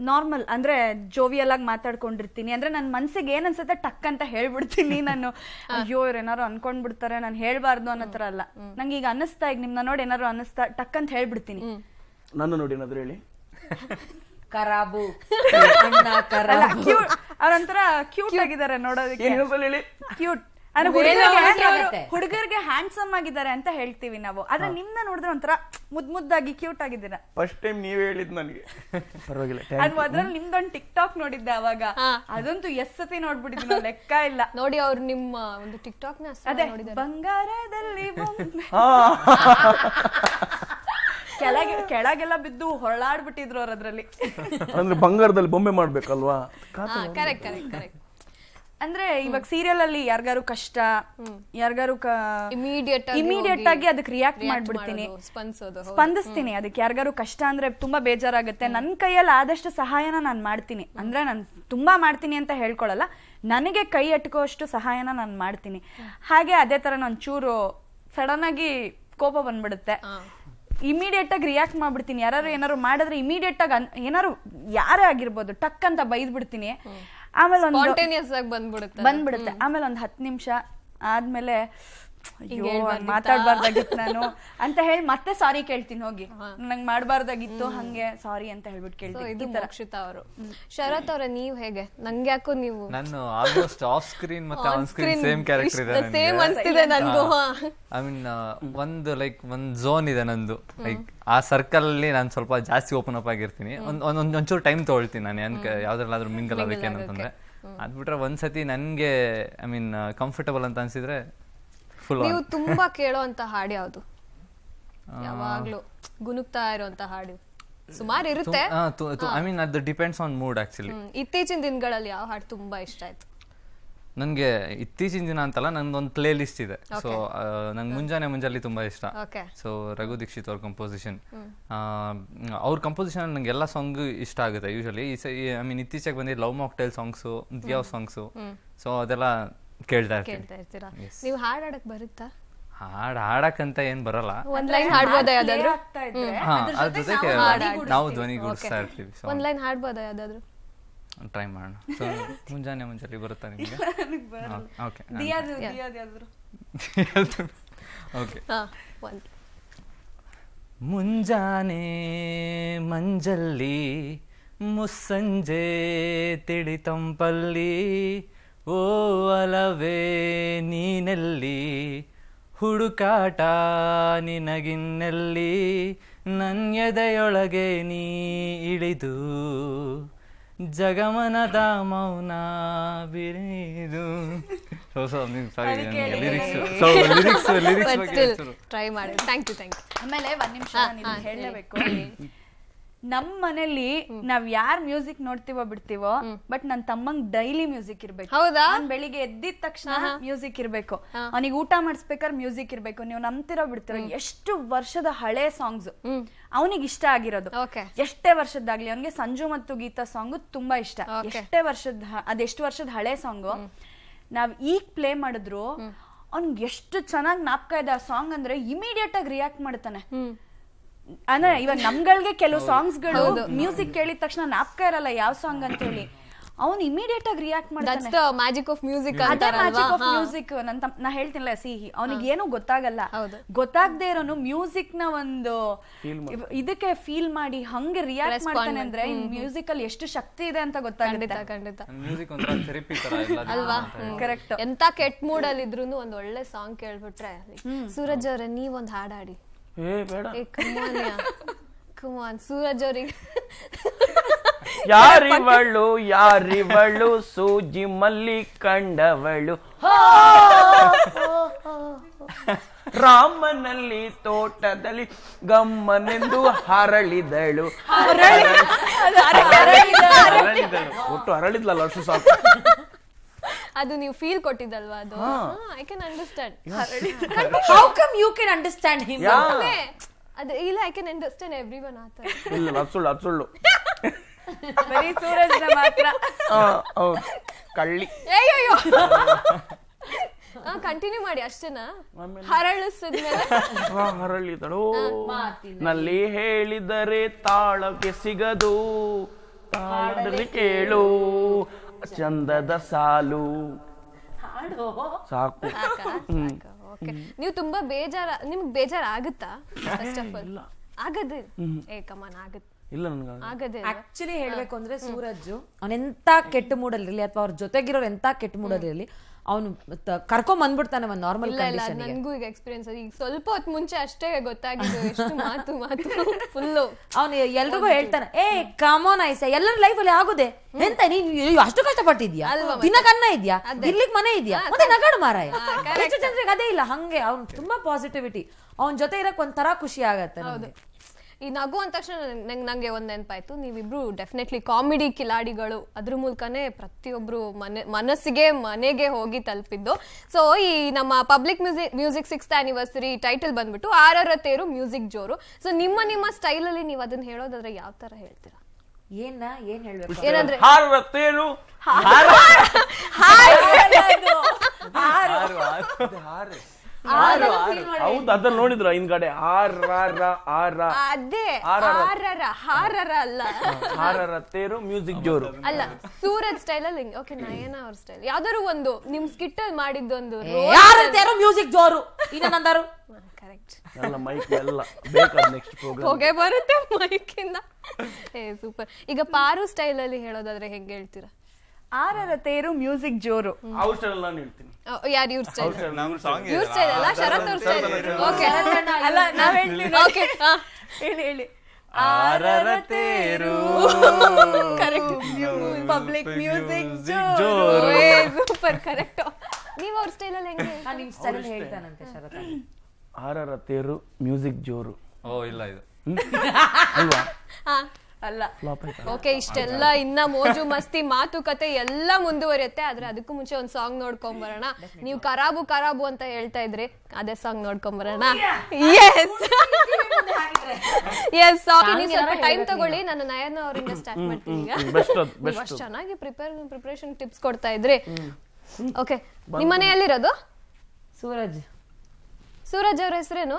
ನಾರ್ಮಲ್ ಅಂದ್ರೆ ಜೋವಿಯಲ್ ಆಗಿ ಮಾತಾಡ್ಕೊಂಡಿರ್ತೀನಿ ಅಂದ್ರೆ ನನ್ನ ಮನ್ಸಿಗೆ ಏನ್ ಅನ್ಸುತ್ತೆ ಟಕ್ ಅಂತ ಹೇಳ್ಬಿಡ್ತೀನಿ ನಾನು ಅಯ್ಯೋ ಇವ್ರು ಏನಾರು ಅನ್ಕೊಂಡ್ಬಿಡ್ತಾರೆ ನಾನು ಹೇಳ್ಬಾರ್ದು ಅನ್ನೋ ತರ ಅಲ್ಲ ನಂಗೆ ಈಗ ಅನಿಸ್ತಾ ಈಗ ನಿಮ್ನ ನೋಡಿ ಏನಾರು ಅನಿಸ್ತಾ ಟಕ್ ಅಂತ ಹೇಳ್ಬಿಡ್ತೀನಿ ನನ್ನ ನೋಡಿ ಏನಾದ್ರು ಹೇಳಿ ಕರಾಬು ಒಂಥರ ಕ್ಯೂಟ್ ಆಗಿದ್ದಾರೆ ನೋಡೋದಕ್ಕೆ ಕ್ಯೂಟ್ ಹುಡುಗರಿಗೆ ಹ್ಯಾಂಡ್ಸಮ್ ಆಗಿದ್ದಾರೆ ಅಂತ ಹೇಳ್ತೀವಿ ನಾವು ಆದ್ರೆ ನಿಮ್ನ ನೋಡಿದ್ರೆ ಒಂಥರ ಮುದ್ ಮುದ್ದಾಗಿ ಕ್ಯೂಟ್ ಆಗಿದ್ದೀರ ಫಸ್ಟ್ ಟೈಮ್ ನೀವ್ ಹೇಳಿದ್ ನನಗೆ ಪರವಾಗಿಲ್ಲ ಅದ್ರಲ್ಲಿ ನಿಮ್ದೊಂದ್ ಟಿಕ್ ಟಾಕ್ ನೋಡಿದ್ದೆ ಅವಾಗ ಅದಂತೂ ಎಸ್ ಸತಿ ನೋಡ್ಬಿಟ್ಟಿದ್ವಿ ಲೆಕ್ಕ ಇಲ್ಲ ನೋಡಿ ಅವ್ರು ನಿಮ್ಮ ಒಂದು ಟಿಕ್ ಟಾಕ್ ನ ಅದೇ ಬಂಗಾರದಲ್ಲಿ ಕೆಳಗೆ ಕೆಳಗೆಲ್ಲ ಬಿದ್ದು ಹೊರಳಾಡ್ಬಿಟ್ಟಿದ್ರು ಅವ್ರ ಅದ್ರಲ್ಲಿ ಅಂದ್ರೆ ಬಂಗಾರದಲ್ಲಿ ಬೊಂಬೆ ಮಾಡ್ಬೇಕಲ್ವಾ ಕರೆಕ್ಟ್ ಕರೆಕ್ಟ್ ಕರೆಕ್ಟ್ ಅಂದ್ರೆ ಇವಾಗ ಸೀರಿಯಲ್ ಅಲ್ಲಿ ಯಾರ್ಗಾರು ಕಷ್ಟ ಯಾರ್ಗಾರು ಇಮಿಡಿಯೇಟ್ ಆಗಿ ಅದಕ್ಕೆ ರಿಯಾಕ್ಟ್ ಮಾಡ್ಬಿಡ್ತೀನಿ ಸ್ಪಂದಿಸ್ತೀನಿ ಅದಕ್ಕೆ ಯಾರ್ಗಾರು ಕಷ್ಟ ಅಂದ್ರೆ ತುಂಬಾ ಬೇಜಾರಾಗುತ್ತೆ ನನ್ನ ಕೈಯಲ್ಲಿ ಆದಷ್ಟು ಸಹಾಯನ ನಾನು ಮಾಡ್ತೀನಿ ಅಂದ್ರೆ ನಾನ್ ತುಂಬಾ ಮಾಡ್ತೀನಿ ಅಂತ ಹೇಳ್ಕೊಳಲ್ಲ ನನಗೆ ಕೈ ಅಟ್ಕೋಷ್ಟು ಸಹಾಯನ ನಾನು ಮಾಡ್ತೀನಿ ಹಾಗೆ ಅದೇ ತರ ನಾನು ಚೂರು ಸಡನ್ ಆಗಿ ಕೋಪ ಬಂದ್ಬಿಡುತ್ತೆ ಇಮಿಡಿಯೇಟ್ ಆಗಿ ರಿಯಾಕ್ಟ್ ಮಾಡ್ಬಿಡ್ತೀನಿ ಯಾರು ಏನಾರು ಮಾಡಿದ್ರೆ ಇಮಿಡಿಯೇಟ್ ಆಗಿ ಏನಾರು ಯಾರೇ ಆಗಿರ್ಬೋದು ಟಕ್ ಅಂತ ಬೈದ್ಬಿಡ್ತೀನಿ ಆಮೇಲೆ ಒಂದು ಬಂದ್ಬಿಡುತ್ತೆ ಆಮೇಲೆ ಒಂದು ಹತ್ತು ನಿಮಿಷ ಆದ್ಮೇಲೆ ಅಯ್ಯೋ ಮಾತಾಡ್ಬಾರ್ದಾಗಿತ್ತು ನಾನು ಅಂತ ಹೇಳಿ ಮತ್ತೆ ಸಾರಿ ಕೇಳ್ತೀನಿ ಹೋಗಿ ನಂಗೆ ಮಾಡ್ಬಾರ್ದಾಗಿತ್ತು ಹಂಗೆ ಸಾರಿ ಅಂತ ಹೇಳ್ಬಿಟ್ಟು ಕೇಳ್ತೀನಿ ರಕ್ಷಿತಾ ಅವರು ಶರತ್ ಅವರ ನೀವು ಹೇಗೆ ನಂಗೆ ಯಾಕೋ ನೀವು ನಾನು ಆಲ್ಮೋಸ್ಟ್ ಆಫ್ ಸ್ಕ್ರೀನ್ ಮತ್ತೆ ಆನ್ ಸ್ಕ್ರೀನ್ ಸೇಮ್ ಕ್ಯಾರೆಕ್ಟರ್ ಇದೆ ಸೇಮ್ ಅನ್ಸ್ತಿದೆ ನನಗೂ ಐ ಮೀನ್ ಒಂದು ಲೈಕ್ ಒಂದು ಝೋನ್ ಇದೆ ನಂದು ಲೈಕ್ ಆ ಸರ್ಕಲ್ ಅಲ್ಲಿ ನಾನು ಸ್ವಲ್ಪ ಜಾಸ್ತಿ ಓಪನ್ ಅಪ್ ಆಗಿರ್ತೀನಿ ಒಂದ್ ಒಂದ್ ಒಂಚೂರು ಟೈಮ್ ತಗೊಳ್ತೀನಿ ನಾನು ಯಾಕೆ ಯಾವ್ದ್ರಲ್ಲಾದ್ರೂ ಮಿಂಗಲ್ ಅಂತಂದ್ರೆ ಅದ್ಬಿಟ್ರೆ ಒಂದ್ಸತಿ ನನ್ಗೆ ಐ ಮೀನ್ ಕಂಫರ್ಟಬಲ್ ಅಂತ ಅನ್ಸಿದ್ರೆ ನೀವು ತುಂಬಾ ಕೇಳೋಂತ ಹಾಡು ಯಾವುದು ಯಾವಾಗ್ಲೂ ಗುಣಕ್ತಾ ಇರುವಂತ ಹಾಡು ಸುಮಾರು ಇರುತ್ತೆ ಐ ಮೀನ್ ಅದು ಡಿಪೆಂಡ್ಸ್ ಆನ್ ಮೂಡ್ ಆಕ್ಚುಲಿ ಇತ್ತೀಚಿನ ದಿನಗಳಲ್ಲಿ ಯಾವ ಹಾಡು ತುಂಬಾ ಇಷ್ಟ ಆಯ್ತು ನನಗೆ ಇತ್ತೀಚಿನ ದಿನ ಅಂತಲ್ಲ ಒಂದು ಪ್ಲೇ ಲಿಸ್ಟ್ ಇದೆ ಸೊ ನಂಗೆ ಮುಂಜಾನೆ ಮುಂಜಾಲಿ ತುಂಬಾ ಇಷ್ಟ ಸೊ ರಘು ದೀಕ್ಷಿತ್ ಅವ್ರ ಕಂಪೋಸಿಷನ್ ಅವ್ರ ಕಂಪೋಸಿಷನ್ ನಂಗೆ ಎಲ್ಲ ಸಾಂಗ್ ಇಷ್ಟ ಆಗುತ್ತೆ ಯೂಶಲಿ ಐ ಮೀನ್ ಇತ್ತೀಚೆಗೆ ಬಂದಿದ್ದು ಲವ್ ಮಾಕ್ಟೈಲ್ ಸಾಂಗ್ಸು ದಿಯಾವ್ ಸಾಂಗ್ಸು ಸೊ ಅದೆಲ್ಲ ಕೇಳ್ತಾ ಕೇಳ್ತಾ ಇರ್ತೀರಾ ನೀವು ಹಾಡ್ ಹಾಡಕ್ ಬರುತ್ತಾ ಹಾಡ್ ಹಾಡಕ್ಕಂತ ಏನ್ ಬರಲ್ಲ ಒಂದ್ ಲೈನ್ ಹಾಡ್ಬೋದ ಯಾವ್ದಾದ್ರು ನಾವು ಧ್ವನಿ ಗೂಡಿಸ್ತಾ ಇರ್ತೀವಿ ಒಂದ್ ಲೈನ್ ಹಾಡ್ಬೋದ ಯಾವ್ದಾದ್ರು ಟ್ರೈ ಮಾಡೋಣ ಸೊ ಮುಂಜಾನೆ ಮುಂಜಾನೆ ಬರುತ್ತಾ ನಿಮಗೆ ಓಕೆ ಓಕೆ ಮುಂಜಾನೆ ಮಂಜಲ್ಲಿ ಮುಸ್ಸಂಜೆ ತಿಳಿ ತಂಪಲ್ಲಿ ಓ ಅಲವೇ ನೀನೆಲ್ಲಿ ಹುಡುಕಾಟ ನಿನಗಿನ್ನೆಲ್ಲಿ ನನ್ಯದೆಯೊಳಗೆ ನೀ ಇಳಿದು ಜಗಮನದ ಮೌನ ಬಿರಿದು ಸೊ ಸೊ ಸೊ ಟ್ರೈ ಮಾಡಿ ಥ್ಯಾಂಕ್ ಯು ಥ್ಯಾಂಕ್ ಯು ಆಮೇಲೆ ಒಂದು ನಿಮಿಷ ನೀನು ಹೇಳಲೇಬೇಕು ನಮ್ ಮನೇಲಿ ನಾವ್ ಯಾರ್ ಮ್ಯೂಸಿಕ್ ನೋಡ್ತೀವೋ ಬಿಡ್ತೀವೋ ಬಟ್ ನನ್ ತಮ್ಮಂಗ್ ಡೈಲಿ ಮ್ಯೂಸಿಕ್ ಇರ್ಬೇಕು ಹೌದಾ ಬೆಳಿಗ್ಗೆ ಎದ್ದಿದ ತಕ್ಷಣ ಮ್ಯೂಸಿಕ್ ಇರ್ಬೇಕು ಅವನಿಗೆ ಊಟ ಮಾಡಿಸ್ಬೇಕಾದ್ರೆ ಮ್ಯೂಸಿಕ್ ಇರ್ಬೇಕು ನೀವು ನಂಬ್ತಿರೋ ಬಿಡ್ತಿರೋ ಎಷ್ಟು ವರ್ಷದ ಹಳೆ ಸಾಂಗ್ಸ್ ಅವನಿಗೆ ಇಷ್ಟ ಆಗಿರೋದು ಎಷ್ಟೇ ವರ್ಷದಾಗ್ಲಿ ಅವನಿಗೆ ಸಂಜು ಮತ್ತು ಗೀತಾ ಸಾಂಗ್ ತುಂಬಾ ಇಷ್ಟ ಎಷ್ಟೇ ವರ್ಷದ ಅದೆಷ್ಟು ವರ್ಷದ ಹಳೆ ಸಾಂಗು ನಾವ್ ಈಗ ಪ್ಲೇ ಮಾಡಿದ್ರು ಅವ್ನ್ಗೆ ಎಷ್ಟು ಚೆನ್ನಾಗಿ ನಾಪ್ಕ ಆ ಸಾಂಗ್ ಅಂದ್ರೆ ಇಮಿಡಿಯೇಟ್ ಆಗಿ ರಿಯಾಕ್ಟ್ ಮಾಡ್ತಾನೆ ಅಂದ್ರೆ ಇವಾಗ ನಮ್ಗಳಿಗೆ ಕೆಲವು ಸಾಂಗ್ಸ್ ಗಳು ಮ್ಯೂಸಿಕ್ ಕೇಳಿದ ತಕ್ಷಣ ನಾಪ್ಕ ಇರಲ್ಲ ಯಾವ ಸಾಂಗ್ ಅಂತ ಹೇಳಿ ಅವ್ನು ಇಮಿಡಿಯೇಟ್ ಆಗಿ ರಿಯಾಕ್ಟ್ ಮಾಡ್ತಾನೆ magic of music magic of music ನಾ ಹೇಳ್ತೀನಿಲ್ಲ ಸಿಹಿ ಅವನಿಗೆ ಏನು ಗೊತ್ತಾಗಲ್ಲ ಗೊತ್ತಾಗದೆ ಇರೋನು ಮ್ಯೂಸಿಕ್ ನ ಒಂದು ಇದಕ್ಕೆ ಫೀಲ್ ಮಾಡಿ ಹಂಗೆ ರಿಯಾಕ್ಟ್ ಮಾಡ್ತಾನೆ ಅಂದ್ರೆ ಮ್ಯೂಸಿಕ್ ಅಲ್ಲಿ ಎಷ್ಟು ಶಕ್ತಿ ಇದೆ ಅಂತ ಗೊತ್ತಾಗುತ್ತೆ ಅಲ್ವಾ ಕರೆಕ್ಟ್ ಎಂತ ಕೆಟ್ಟ ಮೂಡ್ ಅಲ್ಲಿ ಇದ್ರೂನು ಒಂದ್ ಒಳ್ಳೆ ಸಾಂಗ್ ಕೇಳ್ಬಿಟ್ರೆ ಸೂರಜ್ ಅವರ ನೀವ್ ಹಾಡ್ ಹಾಡಾಡಿ ಏ ಬೇಡ ಯಾರಿವಳು ಯಾರಿವಳು ಸೂಜಿ ಮಲ್ಲಿ ಕಂಡವಳು ರಾಮನಲ್ಲಿ ತೋಟದಲ್ಲಿ ಗಮ್ಮನೆಂದು ಹರಳಿದಳು ಒಟ್ಟು ಹರಳಿದ್ಲಲ್ಲ ಅಷ್ಟು ಸಾಕು ಅದು ನೀವು ಫೀಲ್ ಕೊಟ್ಟಿದ್ದಲ್ವಾ ಅದು I can understand how come you can understand him ಅದು ಇಲ್ಲ ಐ ಕ್ಯಾನ್ ಅಂಡರ್ಸ್ಟ್ಯಾಂಡ್ ಎವ್ರಿವನ್ ಆ ತರ ಇಲ್ಲ ಅದು ಸುಳ್ಳು ಅದು ಸುಳ್ಳು ಬರೀ ಸೂರಜ್ನ ಮಾತ್ರ ಕಳ್ಳಿ ಅಯ್ಯೋ ಕಂಟಿನ್ಯೂ ಮಾಡಿ ಅಷ್ಟೇನಾ ಹರಳಿಸಿದ್ಮೇಲೆ ಹರಳಿದಳು ನಲ್ಲಿ ಹೇಳಿದರೆ ತಾಳಕ್ಕೆ ಸಿಗದು ಕೇಳು ಚಂದದ ಸಾಲು ಹಾಡು ಸಾಕು ಓಕೆ ನೀವು ತುಂಬಾ ಬೇಜಾರ ನಿಮ್ಗೆ ಬೇಜಾರ್ ಆಗುತ್ತಾ ಫಸ್ಟ್ ಆಫ್ ಆಲ್ ಏ ಕಮಾನ್ ಆಗುತ್ತೆ ಇಲ್ಲ ನನಗೆ ಆಕ್ಚುಲಿ ಹೇಳ್ಬೇಕು ಅಂದ್ರೆ ಸೂರಜ್ ಅವನೆಂತ ಕೆಟ್ಟ ಮೂಡಲ್ಲಿರ್ಲಿ ಅಥವಾ ಅವ್ರ ಜೊತೆಗಿರೋರು ಎಂತ ಕೆಟ್ಟ ಮೂಡಲ್ಲಿರಲಿ ಅವನು ಬಂದ್ಬಿಡ್ತಾನೆ ಒಂದು ನಾರ್ಮಲ್ ನನಗೂ ಈಗ ಎಕ್ಸ್ಪೀರಿಯನ್ಸ್ ಈಗ ಸ್ವಲ್ಪ ಹೊತ್ತು ಮುಂಚೆ ಅಷ್ಟೇ ಗೊತ್ತಾಗಿದೆ ಮಾತು ಮಾತು ಫುಲ್ಲು ಅವನು ಎಲ್ರಿಗೂ ಹೇಳ್ತಾನೆ ಏ ಕಾಮನ್ ಐಸ ಎಲ್ಲರ ಲೈಫ್ ಅಲ್ಲಿ ಆಗೋದೆ ಎಂತ ನೀನು ಅಷ್ಟು ಕಷ್ಟಪಟ್ಟಿದ್ಯಾ ದಿನಕ್ಕೆ ಅನ್ನ ಇದೆಯಾ ಇರ್ಲಿಕ್ಕೆ ಮನೆ ಇದೆಯಾ ಮತ್ತೆ ನಗಡು ಮಾರಾಯ ಎಷ್ಟು ಜನರಿಗೆ ಅದೇ ಇಲ್ಲ ಹಂಗೆ ಅವ್ನು ತುಂಬಾ ಪಾಸಿಟಿವಿಟಿ ಅವನ ಜೊತೆ ಇರಕ್ ಒಂಥರ ಖುಷಿ ಆಗತ್ತೆ ಈ ನಗು ಅಂದ ತಕ್ಷಣ ನಂಗೆ ನನಗೆ ಒಂದು ನೀವಿಬ್ರು ಡೆಫಿನೆಟ್ಲಿ ಕಾಮಿಡಿ ಕಿಲಾಡಿಗಳು ಅದ್ರ ಮೂಲಕನೇ ಪ್ರತಿಯೊಬ್ರು ಮನೆ ಮನಸ್ಸಿಗೆ ಮನೆಗೆ ಹೋಗಿ ತಲುಪಿದ್ದು ಸೊ ಈ ನಮ್ಮ public music music sixth anniversary title ಬಂದ್ಬಿಟ್ಟು ಆರರ ತೇರು ಮ್ಯೂಸಿಕ್ ಜೋರು ಸೊ ನಿಮ್ಮ ನಿಮ್ಮ ಸ್ಟೈಲಲ್ಲಿ ನೀವು ಅದನ್ನ ಹೇಳೋದಾದ್ರೆ ಯಾವ ತರ ಹೇಳ್ತೀರಾ ಏನ ಏನ್ ಹೇಳ್ಬೇಕು ಏನಂದ್ರೆ ಹೌದು ಅದನ್ನ ನೋಡಿದ್ರ ಹಿಂದ್ಗಡೆ ಆರ್ ಆರ್ ಆರ್ ಅದೇ ಹಾರರ ಹಾರರ ಅಲ್ಲ ಹಾರರ ತೇರು ಮ್ಯೂಸಿಕ್ ಜೋರು ಅಲ್ಲ ಸೂರಜ್ ಸ್ಟೈಲ್ ಅಲ್ಲಿ ಓಕೆ ನಯನ ಅವ್ರ ಸ್ಟೈಲ್ ಯಾವ್ದಾದ್ರು ಒಂದು ನಿಮ್ ಸ್ಕಿಟ್ ಅಲ್ಲಿ ಮಾಡಿದ್ದೊಂದು ಯಾರು ತೇರು ಮ್ಯೂಸಿಕ್ ಜೋರು ಇನ್ನೊಂದಾರು ಕರೆಕ್ಟ್ ಎಲ್ಲ ಮೈಕ್ ಎಲ್ಲ ಬೇಕಾದ ನೆಕ್ಸ್ಟ್ ಪ್ರೋಗ್ರಾಮ್ ಹೋಗೆ ಬರುತ್ತೆ ಮೈಕ್ ಇಂದ ಏ ಸೂಪರ್ ಈಗ ಪಾರು ಸ್ಟೈಲ್ ಅಲ್ಲಿ ಹೇಳೋದಾದ್ರೆ ಹೆಂಗೆ ಹೇಳ್ತೀರಾ ಆರರ ತೇರು ಮ್ಯೂಸಿಕ್ ಜೋರು ಮ್ಯೂಸಿಕ್ ಜೋರು ಸೂಪರ್ ಕರೆಕ್ಟ್ ನೀವು ಅವ್ರ ಸ್ಟೈಲ್ ಅಲ್ಲಿ ಹೆಂಗೆ ನಾನು ನಿಮ್ಮ ಸ್ಟೈಲ್ ಆರರ ತೇರು ಮ್ಯೂಸಿಕ್ ಜೋರು ಓ ಇಲ್ಲ ಇದು ಅಲ್ವಾ ಅಲ್ಲ ಓಕೆ ಇಷ್ಟೆಲ್ಲ ಇನ್ನ ಮೋಜು ಮಸ್ತಿ ಮಾತುಕತೆ ಎಲ್ಲ ಮುಂದುವರಿಯುತ್ತೆ ಆದ್ರೆ ಅದಕ್ಕೂ ಮುಂಚೆ ಒಂದ್ ಸಾಂಗ್ ನೋಡ್ಕೊಂಡ್ ಬರೋಣ ನೀವು ಕರಾಬು ಕರಾಬು ಅಂತ ಹೇಳ್ತಾ ಇದ್ರಿ ಅದೇ ಸಾಂಗ್ ನೋಡ್ಕೊಂಡ್ ಬರೋಣ ಎಸ್ ಎಸ್ ಸಾಂಗ್ ಸ್ವಲ್ಪ ಟೈಮ್ ತಗೊಳ್ಳಿ ನಾನು ನಯನ ಅವರಿಂದ ಸ್ಟಾರ್ಟ್ ಮಾಡ್ತೀನಿ ಈಗ ಚೆನ್ನಾಗಿ ಪ್ರಿಪೇರ್ ಪ್ರಿಪರೇಷನ್ ಟಿಪ್ಸ್ ಕೊಡ್ತಾ ಇದ್ರಿ ಓಕೆ ನಿಮ್ಮ ಮನೆಯಲ್ಲಿರೋದು ಸೂರಜ್ ಸೂರಜ್ ಅವ್ರ ಹೆಸರೇನು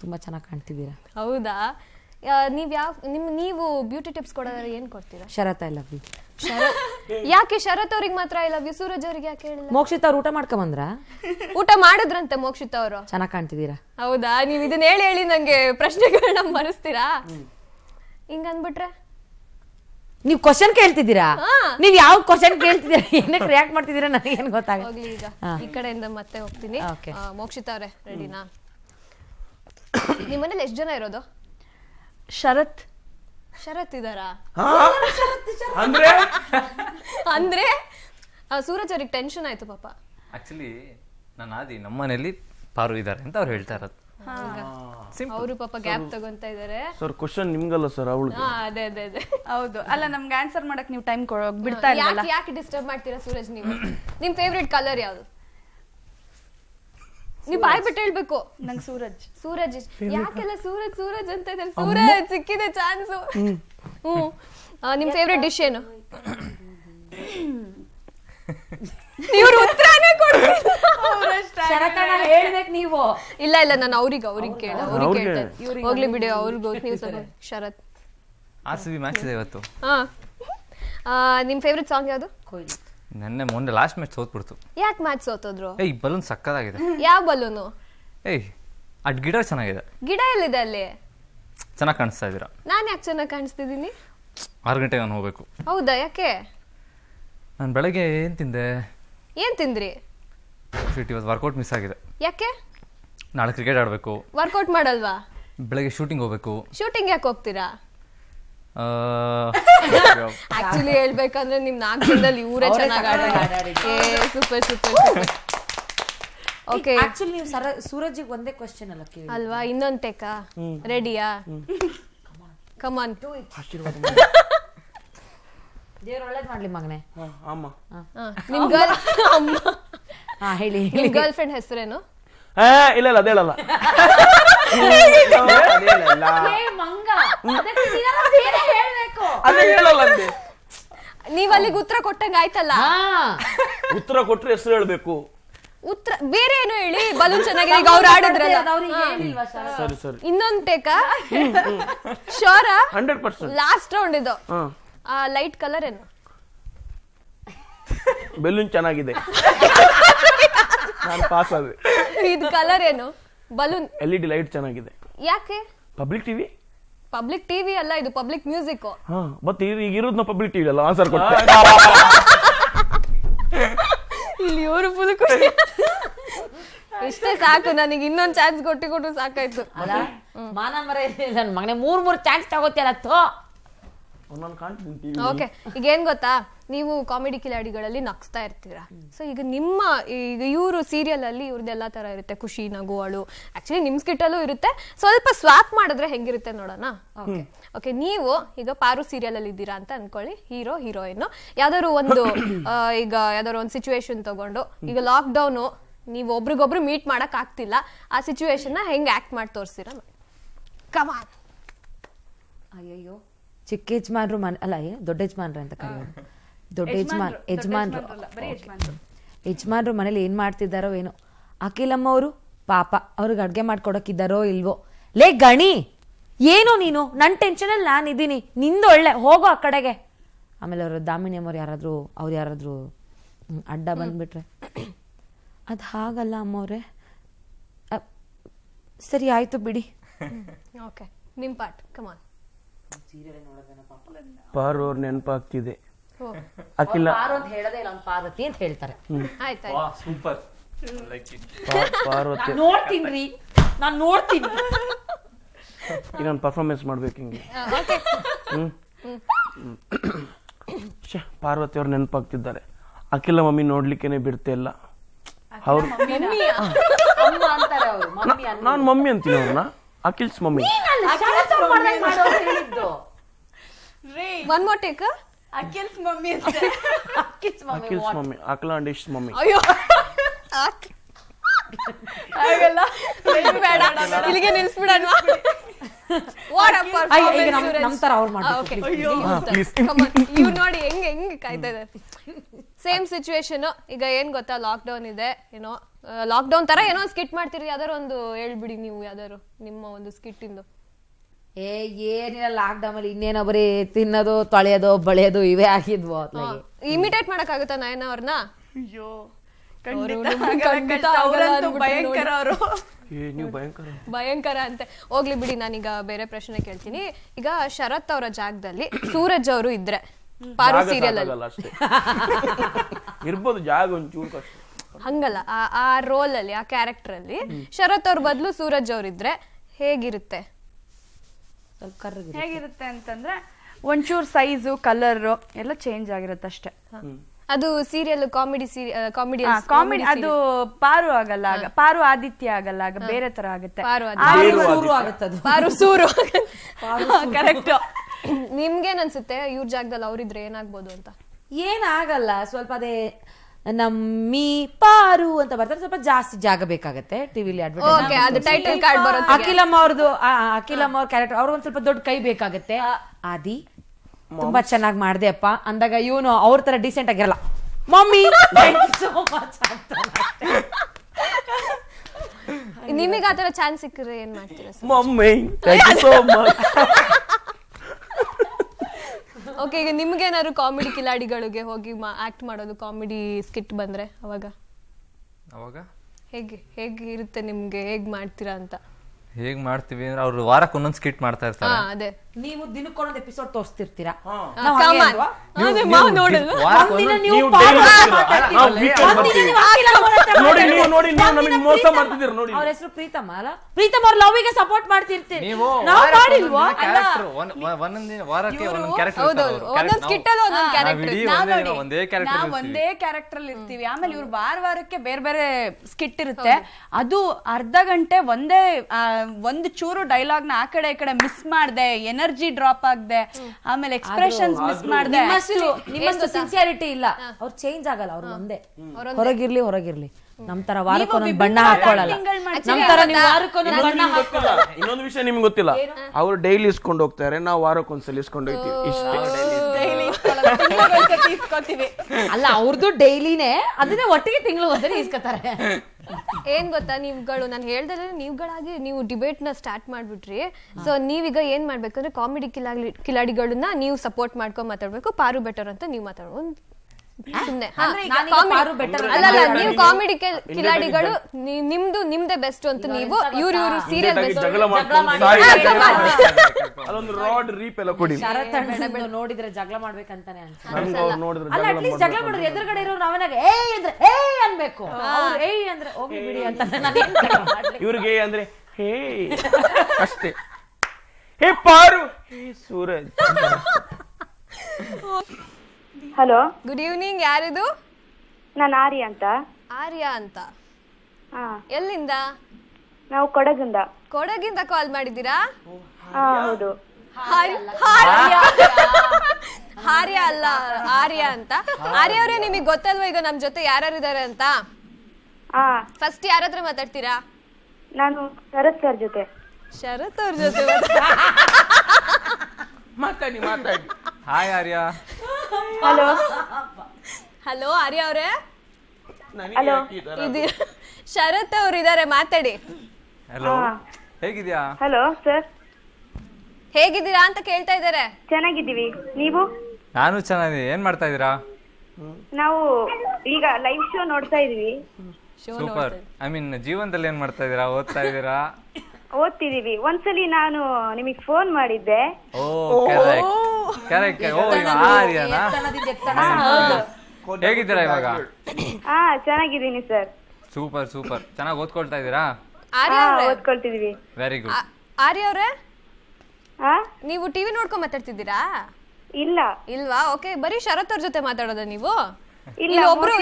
ತುಂಬಾ ಚೆನ್ನಾಗಿ ಕಾಣ್ತಿದ್ದೀರಾ ಹೌದಾ ನೀವು ಯಾವ ನಿಮ್ ನೀವು ಬ್ಯೂಟಿ ಟಿಪ್ಸ್ ಕೊಡೋದ್ರೆ ಏನ್ ಕೊಡ್ತೀರಾ ಶರತ್ ಐ ಲವ್ ಯು ಯಾಕೆ ಶರತ್ ಅವ್ರಿಗೆ ಮಾತ್ರ ಐ ಲವ್ ಯು ಸೂರಜ್ ಅವ್ರಿಗೆ ಯಾಕೆ ಹೇಳಿಲ್ಲ ಮೋಕ್ಷಿತ ಅವ್ರು ಊಟ ಬಂದ್ರ ಊಟ ಮಾಡಿದ್ರಂತೆ ಮೋಕ್ಷಿತ ಅವರು ಚೆನ್ನಾಗಿ ಕಾಣ್ತಿದ್ದೀರಾ ಹೌದಾ ನೀವ್ ಇದನ್ನ ಹೇಳಿ ಹೇಳಿ ನಂಗೆ ಪ್ರಶ್ನೆಗಳನ್ನ ಮರೆಸ್ತೀರಾ ಹಿಂಗ ಅಂದ್ಬಿಟ್ರೆ ನೀವು ಕ್ವಶನ್ ಕೇಳ್ತಿದ್ದೀರಾ ನೀವು ಯಾವ ಕ್ವಶನ್ ಕೇಳ್ತಿದ್ದೀರಾ ಏನಕ್ಕೆ ರಿಯಾಕ್ಟ್ ಮಾಡ್ತಿದ್ದೀರಾ ನನಗೇನು ಗೊತ್ತಾಗಲಿ ಈಗ ಈ ಕಡೆಯಿಂದ ಮತ್ತೆ ಹೋಗ್ತೀನಿ ಮೋಕ್ಷಿತ ಅವರೇ ರೆಡಿನಾ ನಿಮ್ಮನೇಲಿ ಎಷ್ಟು ಜನ ಇರೋದು ಶರತ್ ಶರತ್ ಇದಾರ ಅಂದ್ರೆ ಅಂದ್ರೆ ಸೂರಜ್ ಅವ್ರಿಗೆ ಟೆನ್ಷನ್ ಆಯ್ತು ಪಾಪ ಆಕ್ಚುಲಿ ನಾನು ಆದಿ ನಮ್ಮ ಪಾರು ಇದ್ದಾರೆ ಅಂತ ಅವ್ರು ಹೇಳ್ತಾ ಇರೋದು ಅವರು ಪಾಪ ಗ್ಯಾಪ್ ತಗೊಂತ ಇದಾರೆ ಸರ್ ಕ್ವಶನ್ ನಿಮ್ಗಲ್ಲ ಸರ್ ಅವಳು ಅದೇ ಅದೇ ಅದೇ ಹೌದು ಅಲ್ಲ ನಮ್ಗೆ ಆನ್ಸರ್ ಮಾಡಕ್ ನೀವು ಟೈಮ್ ಬಿಡ್ತಾ ಇಲ್ಲ ಯಾಕೆ ಡಿಸ್ಟರ್ಬ್ ಮಾಡ್ತೀರಾ ಸೂರಜ್ ನೀವು ನಿಮ್ ಫೇವ್ರೇಟ್ ಕಲರ್ ಯಾವ್ದು ನೀವು ಬಾಯ್ ಬಿಟ್ಟು ಹೇಳ್ಬೇಕು ನಂಗೆ ಸೂರಜ್ ಸೂರಜ್ ಯಾಕೆಲ್ಲ ಸೂರಜ್ ಸೂರಜ್ ಅಂತ ಇದ್ದಾರೆ ಸೂರಜ್ ಸಿಕ್ಕಿದೆ ಚಾನ್ಸ್ ಹ್ಮ್ ನಿಮ್ ಫೇವ್ರೆಟ್ ಡಿಶ್ ಏನು ಇವ್ರು ಉತ್ತರನೇ ಹೇಳ್ಬೇಕು ನೀವು ಇಲ್ಲ ಇಲ್ಲ ನಾನು ಅವ್ರಿಗೆ ಅವ್ರಿಗೆ ಕೇಳ ಅವ್ರಿಗೆ ಕೇಳ್ತೇನೆ ಹೋಗ್ಲಿ ಬಿಡಿ ಅವ್ರಿಗೆ ನೀವು ಸ್ವಲ್ಪ ಶರತ್ ಆಸವಿ ಮ್ಯಾಚ್ ಇದೆ ಇವತ್ತು ಹಾ ನಿಮ್ ಫೇವ್ರೆಟ್ ಸಾಂಗ್ ಯಾವುದು ಕೊಹ್ಲಿ ನೆನ್ನೆ ಮೊನ್ನೆ ಲಾಸ್ಟ್ ಮ್ಯಾಚ್ ಸೋತ್ಬಿಡ್ತು ಯಾಕೆ ಮ್ಯಾಚ್ ಸೋತೋದ್ರು ಏಯ್ ಬಲೂನ್ ಸಕ್ಕದಾಗಿದೆ ಯಾವ ಬಲೂನು ಏಯ್ ಅಡ್ ಗಿಡ ಚೆನ್ನಾಗಿದೆ ಗಿಡ ಎಲ್ಲಿದೆ ಅಲ್ಲಿ ಚೆನ್ನಾಗಿ ಕಾಣಿಸ್ತಾ ಇದ್ದೀರಾ ನಾನು ಯಾಕೆ ಚೆನ್ನಾಗಿ ಕಾಣಿಸ್ತಿದ್ದೀನಿ ಆರು ಗಂಟೆಗೆ ನಾನು ಹೋಗ್ಬೇಕು ಹೌದಾ ಯಾಕೆ ನಾನು ಬೆಳಗ್ಗೆ ಏನು ತಿಂದೆ ಏನು ತಿಂದ್ರಿ ಶೂಟ್ ಇವತ್ತು ವರ್ಕೌಟ್ ಮಿಸ್ ಆಗಿದೆ ಯಾಕೆ ನಾಳೆ ಕ್ರಿಕೆಟ್ ಆಡಬೇಕು ವರ್ಕೌಟ್ ಮಾಡಲ್ವಾ ಬೆಳಗ್ಗೆ ಶೂಟಿಂಗ್ ಹೋಗ್ಬೇಕು ಶೂಟಿಂಗ್ ಯಾಕೆ ಹೋಗ್ತೀರಾ ಆಕ್ಚುಲಿ ಹೇಳ್ಬೇಕಂದ್ರೆ ನಿಮ್ ನಾಲ್ಕು ದಿನದಲ್ಲಿ ಇವರೇ ಚೆನ್ನಾಗಿ ಆಟಾಡಿದ್ರು super super super okay actually ನೀವು ಸರ ಸೂರಜಿಗೆ ಒಂದೇ ಕ್ವೆಶ್ಚನ್ ಅಲ್ಲ ಕೇಳಿ ಅಲ್ವಾ ಇನ್ನೊಂದ್ ಟೆಕ್ಕ ರೆಡಿಯಾ ಆನ್ ಟು ದೇವ್ರ ಒಳ್ಳೇದ್ ಮಾಡ್ಲಿ ಮಗನೇ ನಿಮ್ಮ ಗರ್ಲ್ ಅಮ್ಮ ಹಾ ಹೇಳಿ ನಿಮ್ಮ ಗರ್ಲ್ ಫ್ರೆಂಡ್ ಹೆಸರೇನು ಏ ಇಲ್ಲ ಇಲ್ಲ ಅದೇಳಲ್ಲ ಅದೇ ಹೇಳಲ್ಲ ನೀವ್ ಅಲ್ಲಿಗೆ ಉತ್ತರ ಕೊಟ್ಟಂಗ ಆಯ್ತಲ್ಲ ಉತ್ತರ ಕೊಟ್ರೆ ಹೆಸರು ಹೇಳ್ಬೇಕು ಉತ್ತರ ಬೇರೆ ಏನು ಹೇಳಿ ಬಲೂನ್ ಚೆನ್ನಾಗಿ ಈಗ ಅವ್ರು ಆಡಿದ್ರಲ್ಲ ಸರಿ ಸರಿ ಇನ್ನೊಂದ್ ಟೇಕ ಶೋರ ಹಂಡ್ರೆಡ್ ಪರ್ಸೆಂಟ್ ಲಾಸ್ಟ್ ರೌಂಡ್ ಇದು ಆ ಲೈಟ್ ಕಲರ್ ಏನು ಬೆಲೂನ್ ಚೆನ್ನಾಗಿದೆ ನಾನು ಪಾಸ್ ಆದ್ರೆ ಇದು ಕಲರ್ ಏನು balloon L E D light ಚೆನ್ನಾಗಿದೆ ಯಾಕೆ ಪಬ್ಲಿಕ್ ಟಿವಿ ಪಬ್ಲಿಕ್ ಟಿವಿ ಅಲ್ಲ ಇದು ಪಬ್ಲಿಕ್ ಮ್ಯೂಸಿಕ್ ಹಾ ಮತ್ತೆ ಈಗ ಇರೋದ್ನ ಪಬ್ಲಿಕ್ ಟಿವಿ ಅಲ್ಲ ಆನ್ಸರ್ ಕೊಟ್ಟೆ ಇಲ್ಲಿ ಇವರು ಫುಲ್ ಖುಷಿ ಇಷ್ಟೇ ಸಾಕು ನನಗೆ ಇನ್ನೊಂದು ಚಾನ್ಸ್ ಕೊಟ್ಟಿ ಕೊಟ್ಟು ಸಾಕಾಯ್ತು ಅಲ್ಲ ಮಾನ ಮರ ನನ್ನ ಮಗನೇ ಮೂರ್ ಮೂರ್ ಚಾನ್ಸ್ ತಗೋತಿಯಲ್ಲ ತೋ ಓಕೆ ಈಗ ಏನ್ ಗೊತ್ತಾ ನೀವು ಕಾಮಿಡಿ ಕಿಲಾಡಿಗಳಲ್ಲಿ ನಗ್ಸ್ತಾ ಇರ್ತೀರಾ ಸೊ ಈಗ ನಿಮ್ಮ ಈಗ ಇವರು ಸೀರಿಯಲ್ ಅಲ್ಲಿ ಇವ್ರದ್ದೆಲ್ಲ ತರ ಇರುತ್ತೆ ಖುಷಿ ನಗು ಅಳು ಆಕ್ಚುಲಿ ನಿಮ್ ಸ್ಕಿಟ್ಟಲ್ಲೂ ಇರುತ್ತೆ ಸ್ವಲ್ಪ ಸ್ವಾಪ್ ಮಾಡಿದ್ರೆ ಹೆಂಗಿರುತ್ತೆ ನೋಡೋಣ ಓಕೆ ನೀವು ಈಗ ಪಾರು ಸೀರಿಯಲ್ ಅಲ್ಲಿ ಇದ್ದೀರಾ ಅಂತ ಅನ್ಕೊಳ್ಳಿ ಹೀರೋ ಹೀರೋಯಿನ್ ಯಾವ್ದಾದ್ರು ಒಂದು ಈಗ ಯಾವ್ದಾದ್ರು ಒಂದು ಸಿಚುವೇಶನ್ ತಗೊಂಡು ಈಗ ಲಾಕ್ ಡೌನ್ ನೀವು ಒಬ್ರಿಗೊಬ್ರು ಮೀಟ್ ಮಾಡಕ್ ಆಗ್ತಿಲ್ಲ ಆ ಸಿಚುವೇಶನ್ ಹೆಂಗ್ ಆಕ್ಟ್ ಮಾಡಿ ತೋರಿಸ್ತೀರಾ ಕಮಾನ್ ಅಯ್ಯಯ್ಯೋ ಚಿಕ್ಕ ಯಜಮಾನ್ರು ಮನೆ ಅಲ್ಲ ದೊಡ್ಡ ಯಜಮಾನ್ರು ಅಂತ ಕರೆಯೋದು ದೊಡ್ಡ ಯಜಮಾನ್ ಯಜಮಾನ್ರು ಯಜಮಾನ್ರು ಮನೇಲಿ ಏನ್ ಮಾಡ್ತಿದ್ದಾರೋ ಏನೋ ಅಖಿಲಮ್ಮ ಅವರು ಪಾಪ ಅವ್ರಿಗೆ ಅಡ್ಗೆ ಮಾಡ್ಕೊಡಕ್ಕಿದ್ದಾರೋ ಇಲ್ವೋ ಲೇ ಗಣಿ ಏನು ನೀನು ನನ್ನ ಟೆನ್ಷನಲ್ಲಿ ನಾನು ಇದ್ದೀನಿ ನಿಂದು ಒಳ್ಳೆ ಹೋಗೋ ಆ ಕಡೆಗೆ ಆಮೇಲೆ ಅವರು ದಾಮಿನಿ ಅಮ್ಮವ್ರು ಯಾರಾದರೂ ಅವ್ರು ಯಾರಾದರೂ ಅಡ್ಡ ಬಂದ್ಬಿಟ್ರೆ ಅದು ಹಾಗಲ್ಲ ಅಮ್ಮವ್ರೆ ಸರಿ ಆಯ್ತು ಬಿಡಿ ಓಕೆ ನಿಮ್ಮ ಪಾಟ್ ಕಮಾನ್ ಪಾರು ಅವ್ರ ನೆನಪಾಗ್ತಿದೆ ಅಖಿಲ ಪಾರು ಅಂತ ಹೇಳದೆ ಇಲ್ಲ ಪಾರ್ವತಿ ಅಂತ ಹೇಳ್ತಾರೆ ಸೂಪರ್ ಪಾರ್ವತಿ ನೋಡ್ತೀನಿ ನಾನು ನೋಡ್ತೀನಿ ಇನ್ನೊಂದು ಪರ್ಫಾರ್ಮೆನ್ಸ್ ಮಾಡ್ಬೇಕು ಹಿಂಗೆ ಪಾರ್ವತಿ ಅವ್ರು ನೆನಪಾಗ್ತಿದ್ದಾರೆ ಅಖಿಲ ಮಮ್ಮಿ ನೋಡ್ಲಿಕ್ಕೇನೆ ಬಿಡ್ತಾ ಇಲ್ಲ ಅವ್ರು ನಾನು ಮಮ್ಮಿ ಅಂತೀನಿ ಅವ್ರನ್ನ Akhil's mummy one more take Akhil's mummy Akhil's mummy ನೋಡಿ ಹೆಂಗ ಹೆಂಗೆ ಕಾಯ್ತಾ ಇದ್ದಾರೆ ಸೇಮ್ ಸಿಚುವೇಶನ್ ಈಗ ಏನ್ ಗೊತ್ತಾ ಲಾಕ್ ಡೌನ್ ಇದೆ ಏನೋ ಲಾಕ್ ಡೌನ್ ತರ ಏನೋ ಸ್ಕಿಟ್ ಮಾಡ್ತೀರಿ ಯಾವ್ದಾರು ಒಂದು ಹೇಳ್ಬಿಡಿ ನೀವು ಯಾವ್ದಾರು ನಿಮ್ಮ ಒಂದು ಸ್ಕಿಟ್ ಇಂದು ಏ ಏನಿಲ್ಲ ಲಾಕ್ ಡೌನ್ ಅಲ್ಲಿ ಇನ್ನೇನೋ ಬರೀ ತಿನ್ನೋದು ತೊಳೆಯೋದು ಬಳೆಯೋದು ಇವೇ ಆಗಿದ್ವು ಇಮಿಟೇಟ್ ಮಾಡಕ್ ಆಗುತ್ತಾ ನಯನ ಅವ್ರನ್ನ ಅಯ್ಯೋ ಭಯಂಕರ ಭಯಂಕರ ಅಂತೆ ಹೋಗ್ಲಿ ಬಿಡಿ ನಾನೀಗ ಬೇರೆ ಪ್ರಶ್ನೆ ಕೇಳ್ತೀನಿ ಈಗ ಶರತ್ ಅವರ ಜಾಗದಲ್ಲಿ ಸೂರಜ್ ಅವರು ಇದ್ರೆ ಪಾರು ಸೀರಿಯಲ್ ಅಷ್ಟೇ ಇರ್ಬೋದು ಜಾಗ ಒಂಚೂರು ಕಷ್ಟ ಹಂಗಲ್ಲ ಆ ರೋಲ್ ಅಲ್ಲಿ ಆ ಕ್ಯಾರೆಕ್ಟರ್ ಅಲ್ಲಿ ಶರತ್ ಅವ್ರ ಬದಲು ಸೂರಜ್ ಇದ್ರೆ ಹೇಗಿರುತ್ತೆ ಹೇಗಿರುತ್ತೆ ಅಂತಂದ್ರೆ ಒಂಚೂರು ಸೈಜು ಕಲರ್ ಎಲ್ಲ ಚೇಂಜ್ ಆಗಿರುತ್ತೆ ಅಷ್ಟೇ ಅದು ಸೀರಿಯಲ್ ಕಾಮಿಡಿ ಕಾಮಿಡಿ ಕಾಮಿಡಿ ಅದು ಪಾರು ಆಗಲ್ಲ ಆಗ ಪಾರು ಆದಿತ್ಯ ಆಗಲ್ಲ ಆಗ ಬೇರೆ ತರ ಆಗುತ್ತೆ ಪಾರು ಸೂರು ಕರೆಕ್ಟ್ ಅನ್ಸುತ್ತೆ ಇವ್ರ ಜಾಗದಲ್ಲಿ ಅವ್ರಿದ್ರೆ ಏನಾಗ್ಬೋದು ಅಂತ ಏನಾಗಲ್ಲ ಸ್ವಲ್ಪ ಅದೇ ನಮ್ಮಿ ಪಾರು ಅಂತ ಬರ್ತಾರೆ ಸ್ವಲ್ಪ ಜಾಸ್ತಿ ಜಾಗ ಬೇಕಾಗತ್ತೆ ಟಿವಿಲಿ ಅಡ್ವರ್ಟೈಸ್ ಅಖಿಲಮ್ಮ ಅವ್ರದ್ದು ಅಖಿಲಮ್ಮ ಅವ್ರ ಕ್ಯಾರೆಕ್ಟರ್ ಅವ್ರಿಗೊಂದು ಸ್ವಲ್ಪ ದೊಡ್ಡ ಕೈ ಬೇಕಾಗತ್ತೆ ಆದಿ ತುಂಬಾ ಚೆನ್ನಾಗಿ ಮಾಡ್ದೆ ಅಪ್ಪ ಅಂದಾಗ ಇವನು ಅವ್ರ ತರ ಡೀಸೆಂಟ್ ಆಗಿರಲ್ಲ ಮಮ್ಮಿ ನಿಮಗೆ ಆತರ ಚಾನ್ಸ್ ಸಿಕ್ಕರೆ ಏನ್ ಮಾಡ್ತೀರಾ ಮಮ್ಮಿ ಓಕೆ ಈಗ ಏನಾದ್ರು ಕಾಮಿಡಿ ಕಿಲಾಡಿಗಳಿಗೆ ಹೋಗಿ ಆಕ್ಟ್ ಮಾಡೋದು ಕಾಮಿಡಿ ಸ್ಕಿಟ್ ಬಂದ್ರೆ ಅವಾಗ ಹೇಗೆ ಹೇಗೆ ಇರುತ್ತೆ ನಿಮ್ಗೆ ಹೇಗ್ ಮಾಡ್ತೀರಾ ಅಂತ ಹೇಗ್ ಮಾಡ್ತೀವಿ ಅಂದ್ರೆ ಅವ್ರು ವಾರಕ್ಕೆ ಒಂದೊಂದು ಸ್ಕಿಟ್ ಮಾಡ್ತಾ ಇರ್ತಾರೆ ನೀವು ಎಪಿಸೋಡ್ ತೋರಿಸ್ತಿರ್ತೀರಾ ಹೆಸರು ಪ್ರೀತಮ್ ಲವ್ ಗೆ ಸಪೋರ್ಟ್ ಒಂದೇ ಕ್ಯಾರೆಕ್ಟರ್ ಒಂದೇ ಇರ್ತೀವಿ ಆಮೇಲೆ ಇವ್ರು ವಾರ ವಾರಕ್ಕೆ ಬೇರೆ ಬೇರೆ ಸ್ಕಿಟ್ ಇರುತ್ತೆ ಅದು ಅರ್ಧ ಗಂಟೆ ಒಂದೇ ಒಂದು ಚೂರು ಡೈಲಾಗ್ ನ ಆ ಕಡೆ ಈ ಕಡೆ ಮಿಸ್ ಮಾಡ್ದೆ ಎನರ್ಜಿ ಡ್ರಾಪ್ ಆಗದೆ ಆಮೇಲೆ ಎಕ್ಸ್ಪ್ರೆಷನ್ಸ್ ಮಿಸ್ ಮಾಡ್ದೆ ನಿಮ್ಮಷ್ಟು ಸಿನ್ಸಿಯರಿಟಿ ಇಲ್ಲ ಅವ್ರು ಚೇಂಜ್ ಆಗಲ್ಲ ಅವ್ರು ಒಂದೇ ಹೊರಗಿರ್ಲಿ ಹೊರಗಿರ್ಲಿ ನಮ್ ತರ ವಾರಕ್ಕೊಂದು ಬಣ್ಣ ಹಾಕೊಳ್ಳಲ್ಲ ನಮ್ ತರ ಇನ್ನೊಂದು ವಿಷಯ ನಿಮ್ಗೆ ಗೊತ್ತಿಲ್ಲ ಅವ್ರು ಡೈಲಿ ಇಸ್ಕೊಂಡು ಹೋಗ್ತಾರೆ ನಾವು ವಾರಕ್ಕೊಂದ್ಸಲ ಇಸ್ಕೊಂಡು ಹೋಗ್ತೀವಿ ಅಲ್ಲ ಅವ್ರದ್ದು ಡೈಲಿನೇ ಅದನ್ನೇ ಒಟ್ಟಿಗೆ ತಿಂಗಳು ಒಂದೇ ಇಸ್ಕೊತಾರೆ ಏನ್ ಗೊತ್ತಾ ನೀವುಗಳು ನಾನು ಹೇಳ್ದೆ ನೀವುಗಳಾಗಿ ನೀವು ಡಿಬೇಟ್ ನ ಸ್ಟಾರ್ಟ್ ಮಾಡ್ಬಿಟ್ರಿ ಸೊ ನೀವೀಗ ಏನ್ ಮಾಡ್ಬೇಕಂದ್ರೆ ಕಾಮಿಡಿ ಕಿಲಾಡಿ ಕಿಲಾಡಿಗಳನ್ನ ನೀವು ಸಪೋರ್ಟ್ ಮಾಡ್ಕೊಂಡ್ ಮಾತಾಡ್ಬೇಕು ಪಾರು ಬೆಟರ್ ಅಂತ ನೀವು ಮಾತಾಡ್ಬೋದು ನೀವು ಕಾಮಿಡಿ ಕಿಲಾಡಿಗಳು ನಿಮ್ದು ನಿಮ್ದೇ ಬೆಸ್ಟ್ ಅಂತ ನೀವು ಇವ್ರು ಇವ್ರು ಸೀರಿಯಲ್ ನೋಡಿದ್ರೆ ಜಗಳ ಎದುರುಗಡೆ ಸೂರಜ್ ಹಲೋ ಗುಡ್ ಈವ್ನಿಂಗ್ ಯಾರಿದು ನಾನು ಆರ್ಯ ಅಂತ ಆರ್ಯ ಅಂತ ಹಾ ಎಲ್ಲಿಂದ ನಾವು ಕೊಡಗಿಂದ ಕೊಡಗಿಂದ ಕಾಲ್ ಮಾಡಿದ್ದೀರಾ ಹೌದು ಆರ್ಯ ಅಲ್ಲ ಆರ್ಯ ಅಂತ ಆರ್ಯ ಅವರೇ ನಿಮಗೆ ಗೊತ್ತಲ್ವಾ ಈಗ ನಮ್ಮ ಜೊತೆ ಯಾರ್ಯಾರು ಇದಾರೆ ಅಂತ ಹಾ ಫಸ್ಟ್ ಯಾರತ್ರ ಮಾತಾಡ್ತೀರಾ ನಾನು ಶರತ್ ಸರ್ ಜೊತೆ ಶರತ್ ಅವ್ರ ಜೊತೆ ಮಾತಾಡಿ ಮಾತಾಡಿ hi Arya hello hello Arya ಅವರೇ ಹಲೋ ಇದು ಶರತ್ ಅವರು ಇದ್ದಾರೆ ಮಾತಾಡಿ ಹಲೋ ಹೇಗಿದ್ಯಾ ಹಲೋ ಸರ್ ಹೇಗಿದ್ದೀರಾ ಅಂತ ಕೇಳ್ತಾ ಇದ್ದಾರೆ ಚೆನ್ನಾಗಿದ್ದೀವಿ ನೀವು ನಾನು ಚೆನ್ನಾಗಿದ್ದೀನಿ ಏನ್ ಮಾಡ್ತಾ ಇದ್ದೀರಾ ನಾವು ಈಗ ಲೈವ್ ಶೋ ನೋಡ್ತಾ ಇದೀವಿ ಸೂಪರ್ ಐ ಮೀನ್ ಜೀವನದಲ್ಲಿ ಏನ್ ಮಾಡ್ತಾ ಇದೀರಾ ಓದ್ತಾ ಇದ್ದೀರಾ ಓದ್ತಿದೀವಿ ಒಂದ್ಸಲಿ ನಾನು ನಿಮಗೆ ಫೋನ್ ಮಾಡಿದ್ದೆ ಓ ಕರೆಕ್ಟ್ ಕರೆಕ್ಟ್ ಓ ಹೇಗಿದ್ದೀರಾ ಇವಾಗ ಹಾ ಚೆನ್ನಾಗಿದ್ದೀನಿ ಸರ್ ಸೂಪರ್ ಸೂಪರ್ ಚೆನ್ನಾಗಿ ಓದ್ಕೊಳ್ತಾ ಇದ್ದೀರಾ ಆರ್ಯ ಓದ್ಕೊಳ್ತಿದೀವಿ ವೆರಿ ಗುಡ್ ಆರ್ಯ ಅವ್ರೆ ಹಾ ನೀವು ಟಿವಿ ನೋಡ್ಕೊಂಡ್ ಮಾತಾಡ್ತಿದ್ದೀರಾ ಇಲ್ಲ ಇಲ್ವಾ ಓಕೆ ಬರೀ ಶರತ್ ಅವ್ರ ಜೊತೆ ಮಾತಾಡೋದ ನೀವು ಇಲ್ಲ ಒಬ್ರು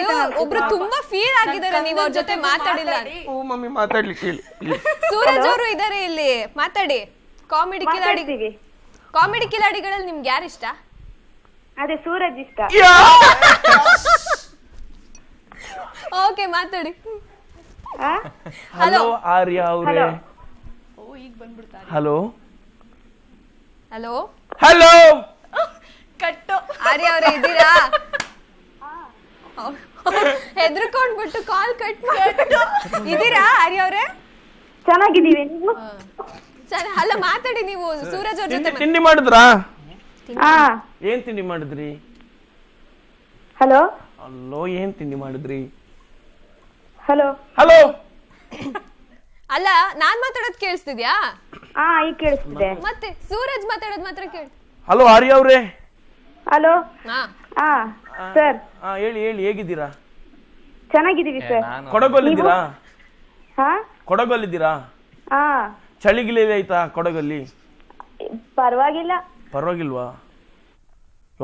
ಒಬ್ರು ತುಂಬಾ ಫೀಲ್ ಆಗಿದ್ದಾರೆ ನೀವು ಅವ್ರ ಜೊತೆ ಮಾತಾಡಿಲ್ಲ ಓ ಮಮ್ಮಿ ಮಾತಾಡ್ಲಿಕ್ಕೆ ಸೂರಜ್ ಅವರು ಇದ್ದಾರೆ ಇಲ್ಲಿ ಮಾತಾಡಿ ಕಾಮಿಡಿ ಕಿಲಾಡಿ ಕಾಮಿಡಿ ಕಿಲಾಡಿಗಳಲ್ಲಿ ನಿಮ್ಗೆ ಯಾರು ಇಷ್ಟ ಅದೇ ಸೂರಜ್ ಇಷ್ಟ ಓಕೆ ಮಾತಾಡಿ ಹಲೋ ಆರ್ಯ ಅವರೇ ಹಲೋ ಹಲೋ ಹಲೋ ಕಟ್ಟು ಆರ್ಯ ಅವರೇ ಇದ್ದೀರಾ ಬಿಟ್ಟು ಕಾಲ್ ಕಟ್ ಮಾಡ್ಬಿಟ್ಟು ಇದೀರಾ ಹರಿ ಅವ್ರೆ ಚೆನ್ನಾಗಿದ್ದೀವಿ ನೀವು ಅಲ್ಲ ಮಾತಾಡಿ ನೀವು ಸೂರಜ್ ಅವ್ರ ಜೊತೆ ತಿಂಡಿ ಮಾಡಿದ್ರಾ ಏನ್ ತಿಂಡಿ ಮಾಡಿದ್ರಿ ಹಲೋ ಅಲ್ಲೋ ಏನ್ ತಿಂಡಿ ಮಾಡಿದ್ರಿ ಹಲೋ ಹಲೋ ಅಲ್ಲ ನಾನ್ ಮಾತಾಡೋದ್ ಕೇಳಿಸ್ತಿದ್ಯಾ ಹಾ ಕೇಳಿಸ್ತಿದೆ ಮತ್ತೆ ಸೂರಜ್ ಮಾತಾಡೋದ್ ಮಾತ್ರ ಕೇಳಿ ಹಲೋ ಹರಿ ಅವ್ರೆ ಹಲೋ ಹಾ ಸರ್ ಹೇಳಿ ಹೇಳಿ ಹೇಗಿದ್ದೀರಾ ಚೆನ್ನಾಗಿದ್ದೀವಿ ಸರ್ ಕೊಡಗಲ್ಲಿದ್ದೀರಾ ಹಾ ಕೊಡಗಲ್ಲಿದ್ದೀರಾ ಹಾ ಚಳಿಗಿಳಿ ಕೊಡಗಲ್ಲಿ ಪರವಾಗಿಲ್ಲ ಪರವಾಗಿಲ್ವಾ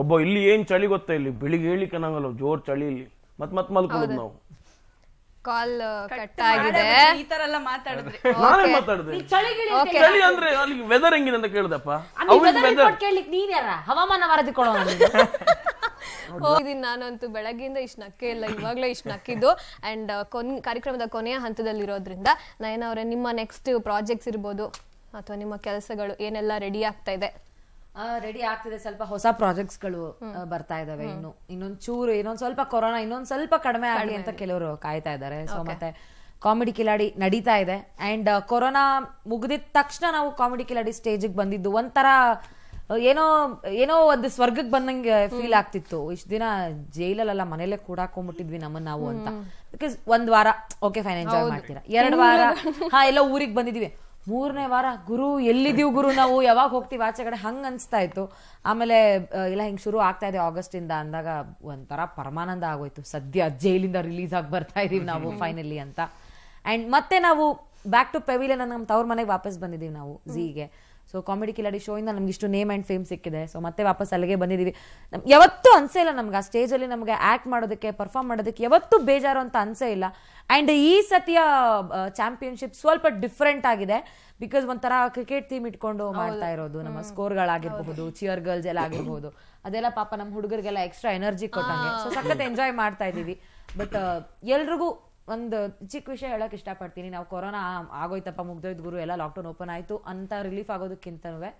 ಒಬ್ಬ ಇಲ್ಲಿ ಏನ್ ಚಳಿ ಗೊತ್ತಾ ಇಲ್ಲಿ ಬೆಳಿಗ್ಗೆ ಹೇಳಿಕ್ ಅನ್ನಂಗಲ್ಲ ಜೋರ್ ಚಳಿ ಇಲ್ಲಿ ಮತ್ ಮತ್ ಮಲ್ಕೊಳ್ಳೋದು ನಾವು ಕಾಲ್ ಕಟ್ ಆಗಿದೆ ಈ ತರ ಎಲ್ಲ ಮಾತಾಡಿದ್ರೆ ನಾನೇ ಮಾತಾಡಿದೆ ಚಳಿ ಅಂದ್ರೆ ವೆದರ್ ಹೆಂಗಿದೆ ಅಂತ ಕೇಳ್ದಪ್ಪ ವೆದರ್ ಕೇಳಲಿಕ್ಕೆ ನೀನ್ ಯಾರ ಹವಾಮಾನ ವರದಿ ಕೊಡೋಣ ಹೋಗಿದ್ದೀನಿ ನಾನಂತೂ ಬೆಳಗ್ಗೆಯಿಂದ ಇಷ್ಟು ನಕ್ಕೆ ಇಲ್ಲ ಇವಾಗಲೇ ಇಷ್ಟು ನಕ್ಕಿದ್ದು ಆ್ಯಂಡ್ uh, ಕೊನ್ ಕಾರ್ಯಕ್ರಮದ ಕೊನೆಯ ಹಂತದಲ್ಲಿರೋದ್ರಿಂದ ಅವರ ನಿಮ್ಮ ನೆಕ್ಸ್ಟ್ ಪ್ರಾಜೆಕ್ಟ್ಸ್ ಇರ್ಬೋದು ಅಥವಾ ನಿಮ್ಮ ಕೆಲಸಗಳು ಏನೆಲ್ಲ ರೆಡಿ ಆಗ್ತಾ ಇದೆ ರೆಡಿ ಆಗ್ತಿದೆ ಸ್ವಲ್ಪ ಹೊಸ ಗಳು ಬರ್ತಾ ಇದಾವೆ ಇನ್ನು ಇನ್ನೊಂದ್ ಚೂರು ಇನ್ನೊಂದ್ ಸ್ವಲ್ಪ ಕೊರೋನಾ ಇನ್ನೊಂದ್ ಸ್ವಲ್ಪ ಕಡಿಮೆ ಆಗಲಿ ಅಂತ ಕೆಲವರು ಕಾಯ್ತಾ ಇದ್ದಾರೆ ಸೊ ಮತ್ತೆ ಕಾಮಿಡಿ ಕಿಲಾಡಿ ನಡೀತಾ ಇದೆ ಅಂಡ್ uh, ಕೊರೋನಾ ಮುಗಿದ ತಕ್ಷಣ ನಾವು ಕಾಮಿಡಿ ಕಿಲಾಡಿ ಸ್ಟೇಜಿಗೆ ಬಂದಿದ್ದು ಒಂಥರ ಏನೋ ಏನೋ ಒಂದು ಸ್ವರ್ಗಕ್ಕೆ ಬಂದಂಗೆ ಫೀಲ್ ಆಗ್ತಿತ್ತು ಇಷ್ಟು ದಿನ ಜೈಲಲ್ಲ ಮನೇಲೆ ಕೂಡಾಕೊಂಡ್ಬಿಟ್ಟಿದ್ವಿ ನಮ್ಮನ್ನ ನಾವು ಅಂತ ಬಿಕಾಸ್ ಒಂದ್ ವಾರ ಓಕೆ ಫೈನ್ ಎಂಜಾಯ್ ಮಾಡ್ತೀರಾ ಎರಡ್ ವಾರ ಹಾ ಎಲ್ಲ ಊರಿಗೆ ಬಂದಿದ್ವಿ ಮೂರನೇ ವಾರ ಗುರು ಎಲ್ಲಿದೀವಿ ಗುರು ನಾವು ಯಾವಾಗ ಹೋಗ್ತೀವಿ ಆಚೆ ಕಡೆ ಹಂಗ ಅನ್ಸ್ತಾ ಇತ್ತು ಆಮೇಲೆ ಎಲ್ಲಾ ಹಿಂಗ್ ಶುರು ಆಗ್ತಾ ಇದೆ ಆಗಸ್ಟ್ ಇಂದ ಅಂದಾಗ ಒಂಥರ ಪರಮಾನಂದ ಆಗೋಯ್ತು ಸದ್ಯ ಜೈಲಿಂದ ರಿಲೀಸ್ ಆಗಿ ಬರ್ತಾ ಇದೀವಿ ನಾವು ಫೈನಲಿ ಅಂತ ಅಂಡ್ ಮತ್ತೆ ನಾವು ಬ್ಯಾಕ್ ಟು ಪೆವಿಲಿಯನ್ ನಮ್ಮ ತವ್ರ ಮನೆಗೆ ವಾಪಸ್ ಬಂದಿದೀವಿ ನಾವು ಝೀಗೆ ಸೊ ಕಾಮಿಡಿ ಕಿಲಾಡಿ ಶೋಯಿಂದ ನಮ್ಗೆ ಇಷ್ಟು ನೇಮ್ ಆ್ಯಂಡ್ ಫೇಮ್ ಸಿಕ್ಕಿದೆ ಸೊ ಮತ್ತೆ ವಾಪಸ್ ಅಲ್ಲಿಗೆ ಬಂದಿದ್ದೀವಿ ನಮ್ಗೆ ಯಾವತ್ತೂ ಅನ್ಸೇ ಇಲ್ಲ ನಮ್ಗೆ ಆ ಸ್ಟೇಜಲ್ಲಿ ನಮಗೆ ಆ್ಯಕ್ಟ್ ಮಾಡೋದಕ್ಕೆ ಪರ್ಫಾರ್ಮ್ ಮಾಡೋದಕ್ಕೆ ಯಾವತ್ತೂ ಬೇಜಾರು ಅಂತ ಅನಿಸೇ ಇಲ್ಲ ಆ್ಯಂಡ್ ಈ ಸತಿಯ ಚಾಂಪಿಯನ್ಶಿಪ್ ಸ್ವಲ್ಪ ಡಿಫ್ರೆಂಟ್ ಆಗಿದೆ ಬಿಕಾಸ್ ಒಂಥರ ಕ್ರಿಕೆಟ್ ಥೀಮ್ ಇಟ್ಕೊಂಡು ಮಾಡ್ತಾ ಇರೋದು ನಮ್ಮ ಸ್ಕೋರ್ಗಳಾಗಿರ್ಬಹುದು ಚಿಯರ್ ಗರ್ಲ್ಸ್ ಎಲ್ಲ ಆಗಿರ್ಬೋದು ಅದೆಲ್ಲ ಪಾಪ ನಮ್ಮ ಹುಡುಗರಿಗೆಲ್ಲ ಎಕ್ಸ್ಟ್ರಾ ಎನರ್ಜಿ ಕೊಟ್ಟಂಗೆ ಸೊ ಸಖತ್ ಎಂಜಾಯ್ ಮಾಡ್ತಾ ಇದ್ದೀವಿ ಬಟ್ ಎಲ್ರಿಗೂ ಒಂದು ಚಿಕ್ಕ ವಿಷಯ ಇಷ್ಟ ಇಷ್ಟಪಡ್ತೀನಿ ನಾವು ಕೊರೋನಾ ಆಗೋಯ್ತಪ್ಪ ಮುಗ್ದೋಯ್ತು ಗುರು ಎಲ್ಲ ಲಾಕ್ಡೌನ್ ಓಪನ್ ಆಯ್ತು ಅಂತ ರಿಲೀಫ್ ಆಗೋದಕ್ಕಿಂತನೂ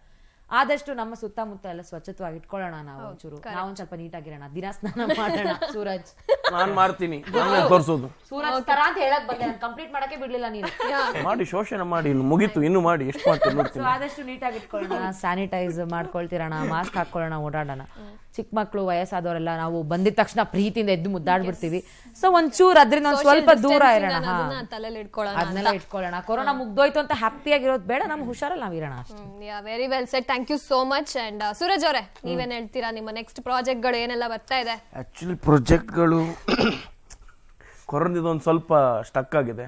ಆದಷ್ಟು ನಮ್ಮ ಸುತ್ತಮುತ್ತ ಎಲ್ಲ ಸ್ವಚ್ಛತವಾಗಿ ಇಟ್ಕೊಳ್ಳೋಣ ನಾವು ಚೂರು ನಾವು ಸ್ವಲ್ಪ ನೀಟಾಗಿರೋಣ ದಿನ ಸ್ನಾನ ಮಾಡೋಣ ಸೂರಜ್ ನಾನ್ ಮಾಡ್ತೀನಿ ತೋರಿಸೋದು ಸೂರಜ್ ತರ ಅಂತ ಹೇಳಕ್ ಬಂದೆ ನಾನು ಕಂಪ್ಲೀಟ್ ಮಾಡಕ್ಕೆ ಬಿಡ್ಲಿಲ್ಲ ನೀನು ಮಾಡಿ ಶೋಷಣೆ ಮಾಡಿ ಮುಗಿತು ಇನ್ನು ಮಾಡಿ ಎಷ್ಟು ಮಾಡ್ತೀನಿ ಆದಷ್ಟು ನೀಟಾಗಿ ಇಟ್ಕೊಳ್ಳೋಣ ಸ್ಯಾನಿಟೈಸ್ ಮಾಡ್ಕೊಳ್ತಿರೋಣ ಮಾಸ್ಕ್ ಹಾಕೊಳ್ಳೋಣ ಓಡಾಡೋಣ ಚಿಕ್ಕ ಮಕ್ಕಳು ವಯಸ್ಸಾದವರೆಲ್ಲ ನಾವು ಬಂದಿದ ತಕ್ಷಣ ಪ್ರೀತಿಯಿಂದ ಎದ್ದು ಮುದ್ದಾಡ್ಬಿಡ್ತೀವಿ ಸೊ ಒಂಚೂರು ಅದ್ರಿಂದ ಒಂದ್ ಸ್ವಲ್ಪ ದೂರ ಇರೋಣ ಅದನ್ನೆಲ್ಲ ಇಟ್ಕೊಳ್ಳೋಣ ಕೊರೋನಾ ಮುಗ್ದೋಯ್ತು ಅಂತ ಹ್ಯಾಪಿ ಆಗಿರೋದು ಬೇಡ ನಮ್ ಹುಷಾರಲ್ಲಿ ನಾವ್ ಇರೋಣ very well set thank you so much and Suraj ಅವರೇ ನೀವೇನ್ ಹೇಳ್ತೀರಾ ನಿಮ್ಮ ನೆಕ್ಸ್ಟ್ ಪ್ರಾಜೆಕ್ಟ್ ಗಳು ಏನೆಲ್ಲ ಬರ್ತಾ ಇದೆ ಆಕ್ಚುಲಿ ಪ್ರಾಜೆಕ್ಟ್ ಗಳು ಒಂದ್ ಒಂದು ಸ್ವಲ್ಪ ಸ್ಟಕ್ ಆಗಿದೆ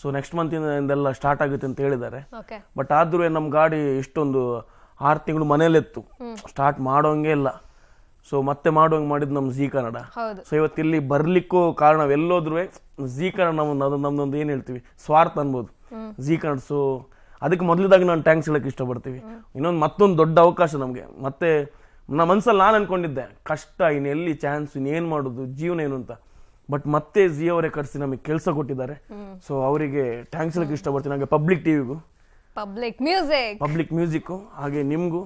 ಸೊ ನೆಕ್ಸ್ಟ್ ಮಂತ್ ಇಂದೆಲ್ಲ ಸ್ಟಾರ್ಟ್ ಆಗುತ್ತೆ ಅಂತ ಹೇಳಿದ್ದಾರೆ ಬಟ್ ಆದ್ರೂ ನಮ್ ಗಾಡಿ ಇಷ್ಟೊಂದು ಆರು ತಿಂಗಳು ಮನೇಲಿತ್ತು ಸ್ಟಾರ್ಟ್ ಮಾಡೋಂಗೇ ಇಲ್ಲ ಸೊ ಮತ್ತೆ ಮಾಡುವಂಗೆ ಮಾಡಿದ್ದು ನಮ್ಮ ಜೀ ಕನ್ನಡ ಸೊ ಇವತ್ತು ಇಲ್ಲಿ ಬರ್ಲಿಕ್ಕೂ ಕಾರಣ ಎಲ್ಲೋದ್ರೂ ಜಿ ಕನ್ನಡ ನಮ್ಮದು ನಮ್ದೊಂದು ಏನು ಹೇಳ್ತೀವಿ ಸ್ವಾರ್ಥ ಅನ್ಬೋದು ಜಿ ಕನ್ನಡ ಸೊ ಅದಕ್ಕೆ ಮೊದಲದಾಗಿ ನಾನು ಟ್ಯಾಂಕ್ಸ್ ಹೇಳಕ್ಕೆ ಇಷ್ಟಪಡ್ತೀವಿ ಇನ್ನೊಂದು ಮತ್ತೊಂದು ದೊಡ್ಡ ಅವಕಾಶ ನಮಗೆ ಮತ್ತೆ ನಮ್ಮ ಮನ್ಸಲ್ಲಿ ನಾನು ಅನ್ಕೊಂಡಿದ್ದೆ ಕಷ್ಟ ಇನ್ನು ಎಲ್ಲಿ ಚಾನ್ಸ್ ಏನ್ ಮಾಡೋದು ಜೀವನ ಏನು ಅಂತ ಬಟ್ ಮತ್ತೆ ಜಿ ಅವರೇ ಕರೆಸಿ ನಮಗೆ ಕೆಲಸ ಕೊಟ್ಟಿದ್ದಾರೆ ಸೊ ಅವರಿಗೆ ಥ್ಯಾಂಕ್ಸ್ ಹೇಳಕ್ಕೆ ಇಷ್ಟಪಡ್ತೀನಿ ಹಾಗೆ ಪಬ್ಲಿಕ್ ಟಿವಿಗೂ ಪಬ್ಲಿಕ್ ಮ್ಯೂಸಿಕ್ ಪಬ್ಲಿಕ್ ಮ್ಯೂಸಿಕ್ಕು ಹಾಗೆ ನಿಮಗೂ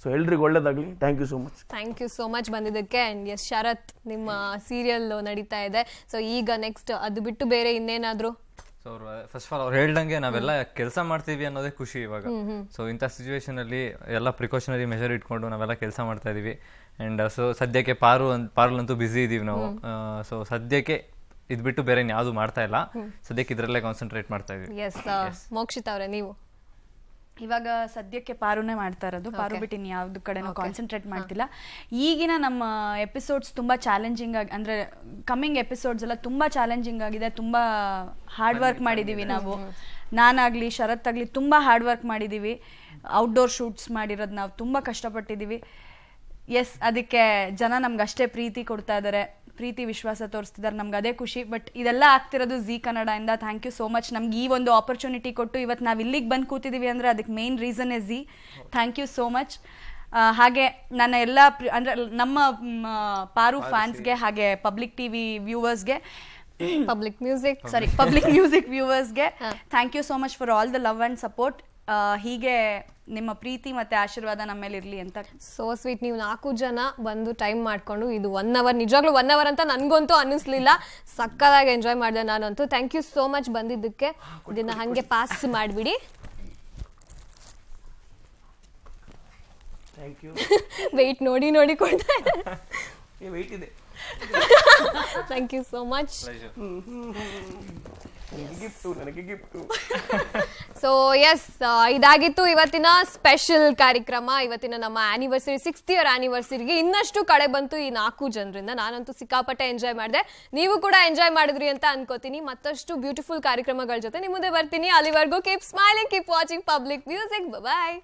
ಸೊ ಎಲ್ರಿಗೂ ಒಳ್ಳೇದಾಗಲಿ thank you so much thank you so much ಬಂದಿದ್ದಕ್ಕೆ ಅಂಡ್ ಎಸ್ ಶರತ್ ನಿಮ್ಮ ಸೀರಿಯಲ್ ನಡೀತಾ ಇದೆ ಸೊ ಈಗ ನೆಕ್ಸ್ಟ್ ಅದು ಬಿಟ್ಟು ಬೇರೆ ಇನ್ನೇನಾದರೂ ಸೊ ಅವ್ರು ಫಸ್ಟ್ ಆಫ್ ಆಲ್ ಅವ್ರು ಹೇಳ್ದಂಗೆ ನಾವೆಲ್ಲ ಕೆಲಸ ಮಾಡ್ತೀವಿ ಅನ್ನೋದೇ ಖುಷಿ ಇವಾಗ ಸೊ ಇಂಥ ಸಿಚುವೇಶನ್ ಅಲ್ಲಿ ಎಲ್ಲ ಪ್ರಿಕಾಷನರಿ ಮೆಷರ್ ಇಟ್ಕೊಂಡು ನಾವೆಲ್ಲ ಕೆಲಸ ಮಾಡ್ತಾ ಇದೀವಿ ಅಂಡ್ ಸೊ uh, ಸದ್ಯಕ್ಕೆ ಪಾರು ಪಾರ್ಲಂತೂ ಬ್ಯುಸಿ ಇದೀವಿ ನಾವು ಸೊ uh, ಸದ್ಯಕ್ಕೆ ಇದ್ ಬಿಟ್ಟು ಬೇರೆ ಯಾವುದು ಮಾಡ್ತಾ ಇಲ್ಲ ಸದ್ಯಕ್ಕೆ ಇದ್ರಲ್ಲೇ ಕಾನ್ಸಂಟ್ರೇಟ್ ಮಾಡ್ತಾ ಇದೀವಿ ಎಸ್ ಮೋಕ್ಷಿತ ಅವರೇ ನೀವು ಇವಾಗ ಸದ್ಯಕ್ಕೆ ಪಾರುನೇ ಮಾಡ್ತಾ ಇರೋದು ಪಾರು ಬಿಟ್ಟು ಯಾವ್ದು ಕಡೆನೂ ಕಾನ್ಸಂಟ್ರೇಟ್ ಮಾಡ್ತಿಲ್ಲ ಈಗಿನ ನಮ್ಮ ಎಪಿಸೋಡ್ಸ್ ತುಂಬಾ ಚಾಲೆಂಜಿಂಗ್ ಆಗಿ ಅಂದ್ರೆ ಕಮ್ಮಿಂಗ್ ಎಪಿಸೋಡ್ಸ್ ಎಲ್ಲ ತುಂಬಾ ಚಾಲೆಂಜಿಂಗ್ ಆಗಿದೆ ತುಂಬಾ ಹಾರ್ಡ್ ವರ್ಕ್ ಮಾಡಿದೀವಿ ನಾವು ನಾನಾಗ್ಲಿ ಶರತ್ ಆಗ್ಲಿ ತುಂಬಾ ಹಾರ್ಡ್ ವರ್ಕ್ ಮಾಡಿದೀವಿ ಔಟ್ಡೋರ್ ಶೂಟ್ಸ್ ಮಾಡಿರೋದು ನಾವು ತುಂಬಾ ಕಷ್ಟಪಟ್ಟಿದೀವಿ ಎಸ್ ಅದಕ್ಕೆ ಜನ ನಮ್ಗೆ ಅಷ್ಟೇ ಪ್ರೀತಿ ಕೊಡ್ತಾ ಇದ್ದಾರೆ ಪ್ರೀತಿ ವಿಶ್ವಾಸ ತೋರಿಸ್ತಿದ್ದಾರೆ ನಮ್ಗೆ ಅದೇ ಖುಷಿ ಬಟ್ ಇದೆಲ್ಲ ಆಗ್ತಿರೋದು ಝೀ ಇಂದ ಥ್ಯಾಂಕ್ ಯು ಸೋ ಮಚ್ ನಮ್ಗೆ ಈ ಒಂದು ಆಪರ್ಚುನಿಟಿ ಕೊಟ್ಟು ಇವತ್ತು ನಾವು ಇಲ್ಲಿಗೆ ಬಂದು ಕೂತಿದ್ದೀವಿ ಅಂದರೆ ಅದಕ್ಕೆ main reason Zee thank you so much ಹಾಗೆ ನನ್ನ ಎಲ್ಲ ಅಂದರೆ ನಮ್ಮ ಪಾರು ಫ್ಯಾನ್ಸ್ಗೆ ಹಾಗೆ ಪಬ್ಲಿಕ್ ಟಿ ವಿ ವ್ಯೂವರ್ಸ್ಗೆ public music sorry public music ವ್ಯೂವರ್ಸ್ಗೆ thank you so much for all the love and support ಹೀಗೆ ನಿಮ್ಮ ಪ್ರೀತಿ ಮತ್ತೆ ಆಶೀರ್ವಾದ ನಮ್ಮ ಮೇಲೆ ಇರಲಿ ಅಂತ ಸೋ ಸ್ವೀಟ್ ನೀವು ನಾಲ್ಕು ಜನ ಬಂದು ಟೈಮ್ ಮಾಡಿಕೊಂಡು ಇದು ಒನ್ ಅವರ್ ನಿಜವಾಗ್ಲೂ ಒನ್ ಅವರ್ ಅಂತ ನನಗಂತೂ ಅನ್ನಿಸ್ಲಿಲ್ಲ ಸಕ್ಕದಾಗಿ ಎಂಜಾಯ್ ಮಾಡಿದೆ ನಾನಂತೂ ಥ್ಯಾಂಕ್ ಯು ಸೋ ಮಚ್ ಬಂದಿದ್ದಕ್ಕೆ ಇದನ್ನ ಹಾಗೆ ಪಾಸ್ ಮಾಡಿಬಿಡಿ ವೆಯ್ಟ್ ನೋಡಿ ನೋಡಿ ಕೊಡ್ತಾ thank you so much so yes uh, ಇದಾಗಿತ್ತು ಇವತ್ತಿನ ಸ್ಪೆಷಲ್ ಕಾರ್ಯಕ್ರಮ ಇವತ್ತಿನ ನಮ್ಮ ಆನಿವರ್ಸರಿ ಸಿಕ್ಸ್ತ್ ಇಯರ್ ಆನಿವರ್ಸರಿಗೆ ಇನ್ನಷ್ಟು ಕಡೆ ಬಂತು ಈ ನಾಲ್ಕು ಜನರಿಂದ ನಾನಂತೂ ಸಿಕ್ಕಾಪಟ್ಟೆ ಎಂಜಾಯ್ ಮಾಡಿದೆ ನೀವು ಕೂಡ ಎಂಜಾಯ್ ಮಾಡಿದ್ರಿ ಅಂತ ಅನ್ಕೋತೀನಿ ಮತ್ತಷ್ಟು ಬ್ಯೂಟಿಫುಲ್ ಕಾರ್ಯಕ್ರಮಗಳ ಜೊತೆ ಮುಂದೆ ಬರ್ತೀನಿ ಅಲ್ಲಿವರೆಗೂ keep smiling keep watching public music ಬಾಯ್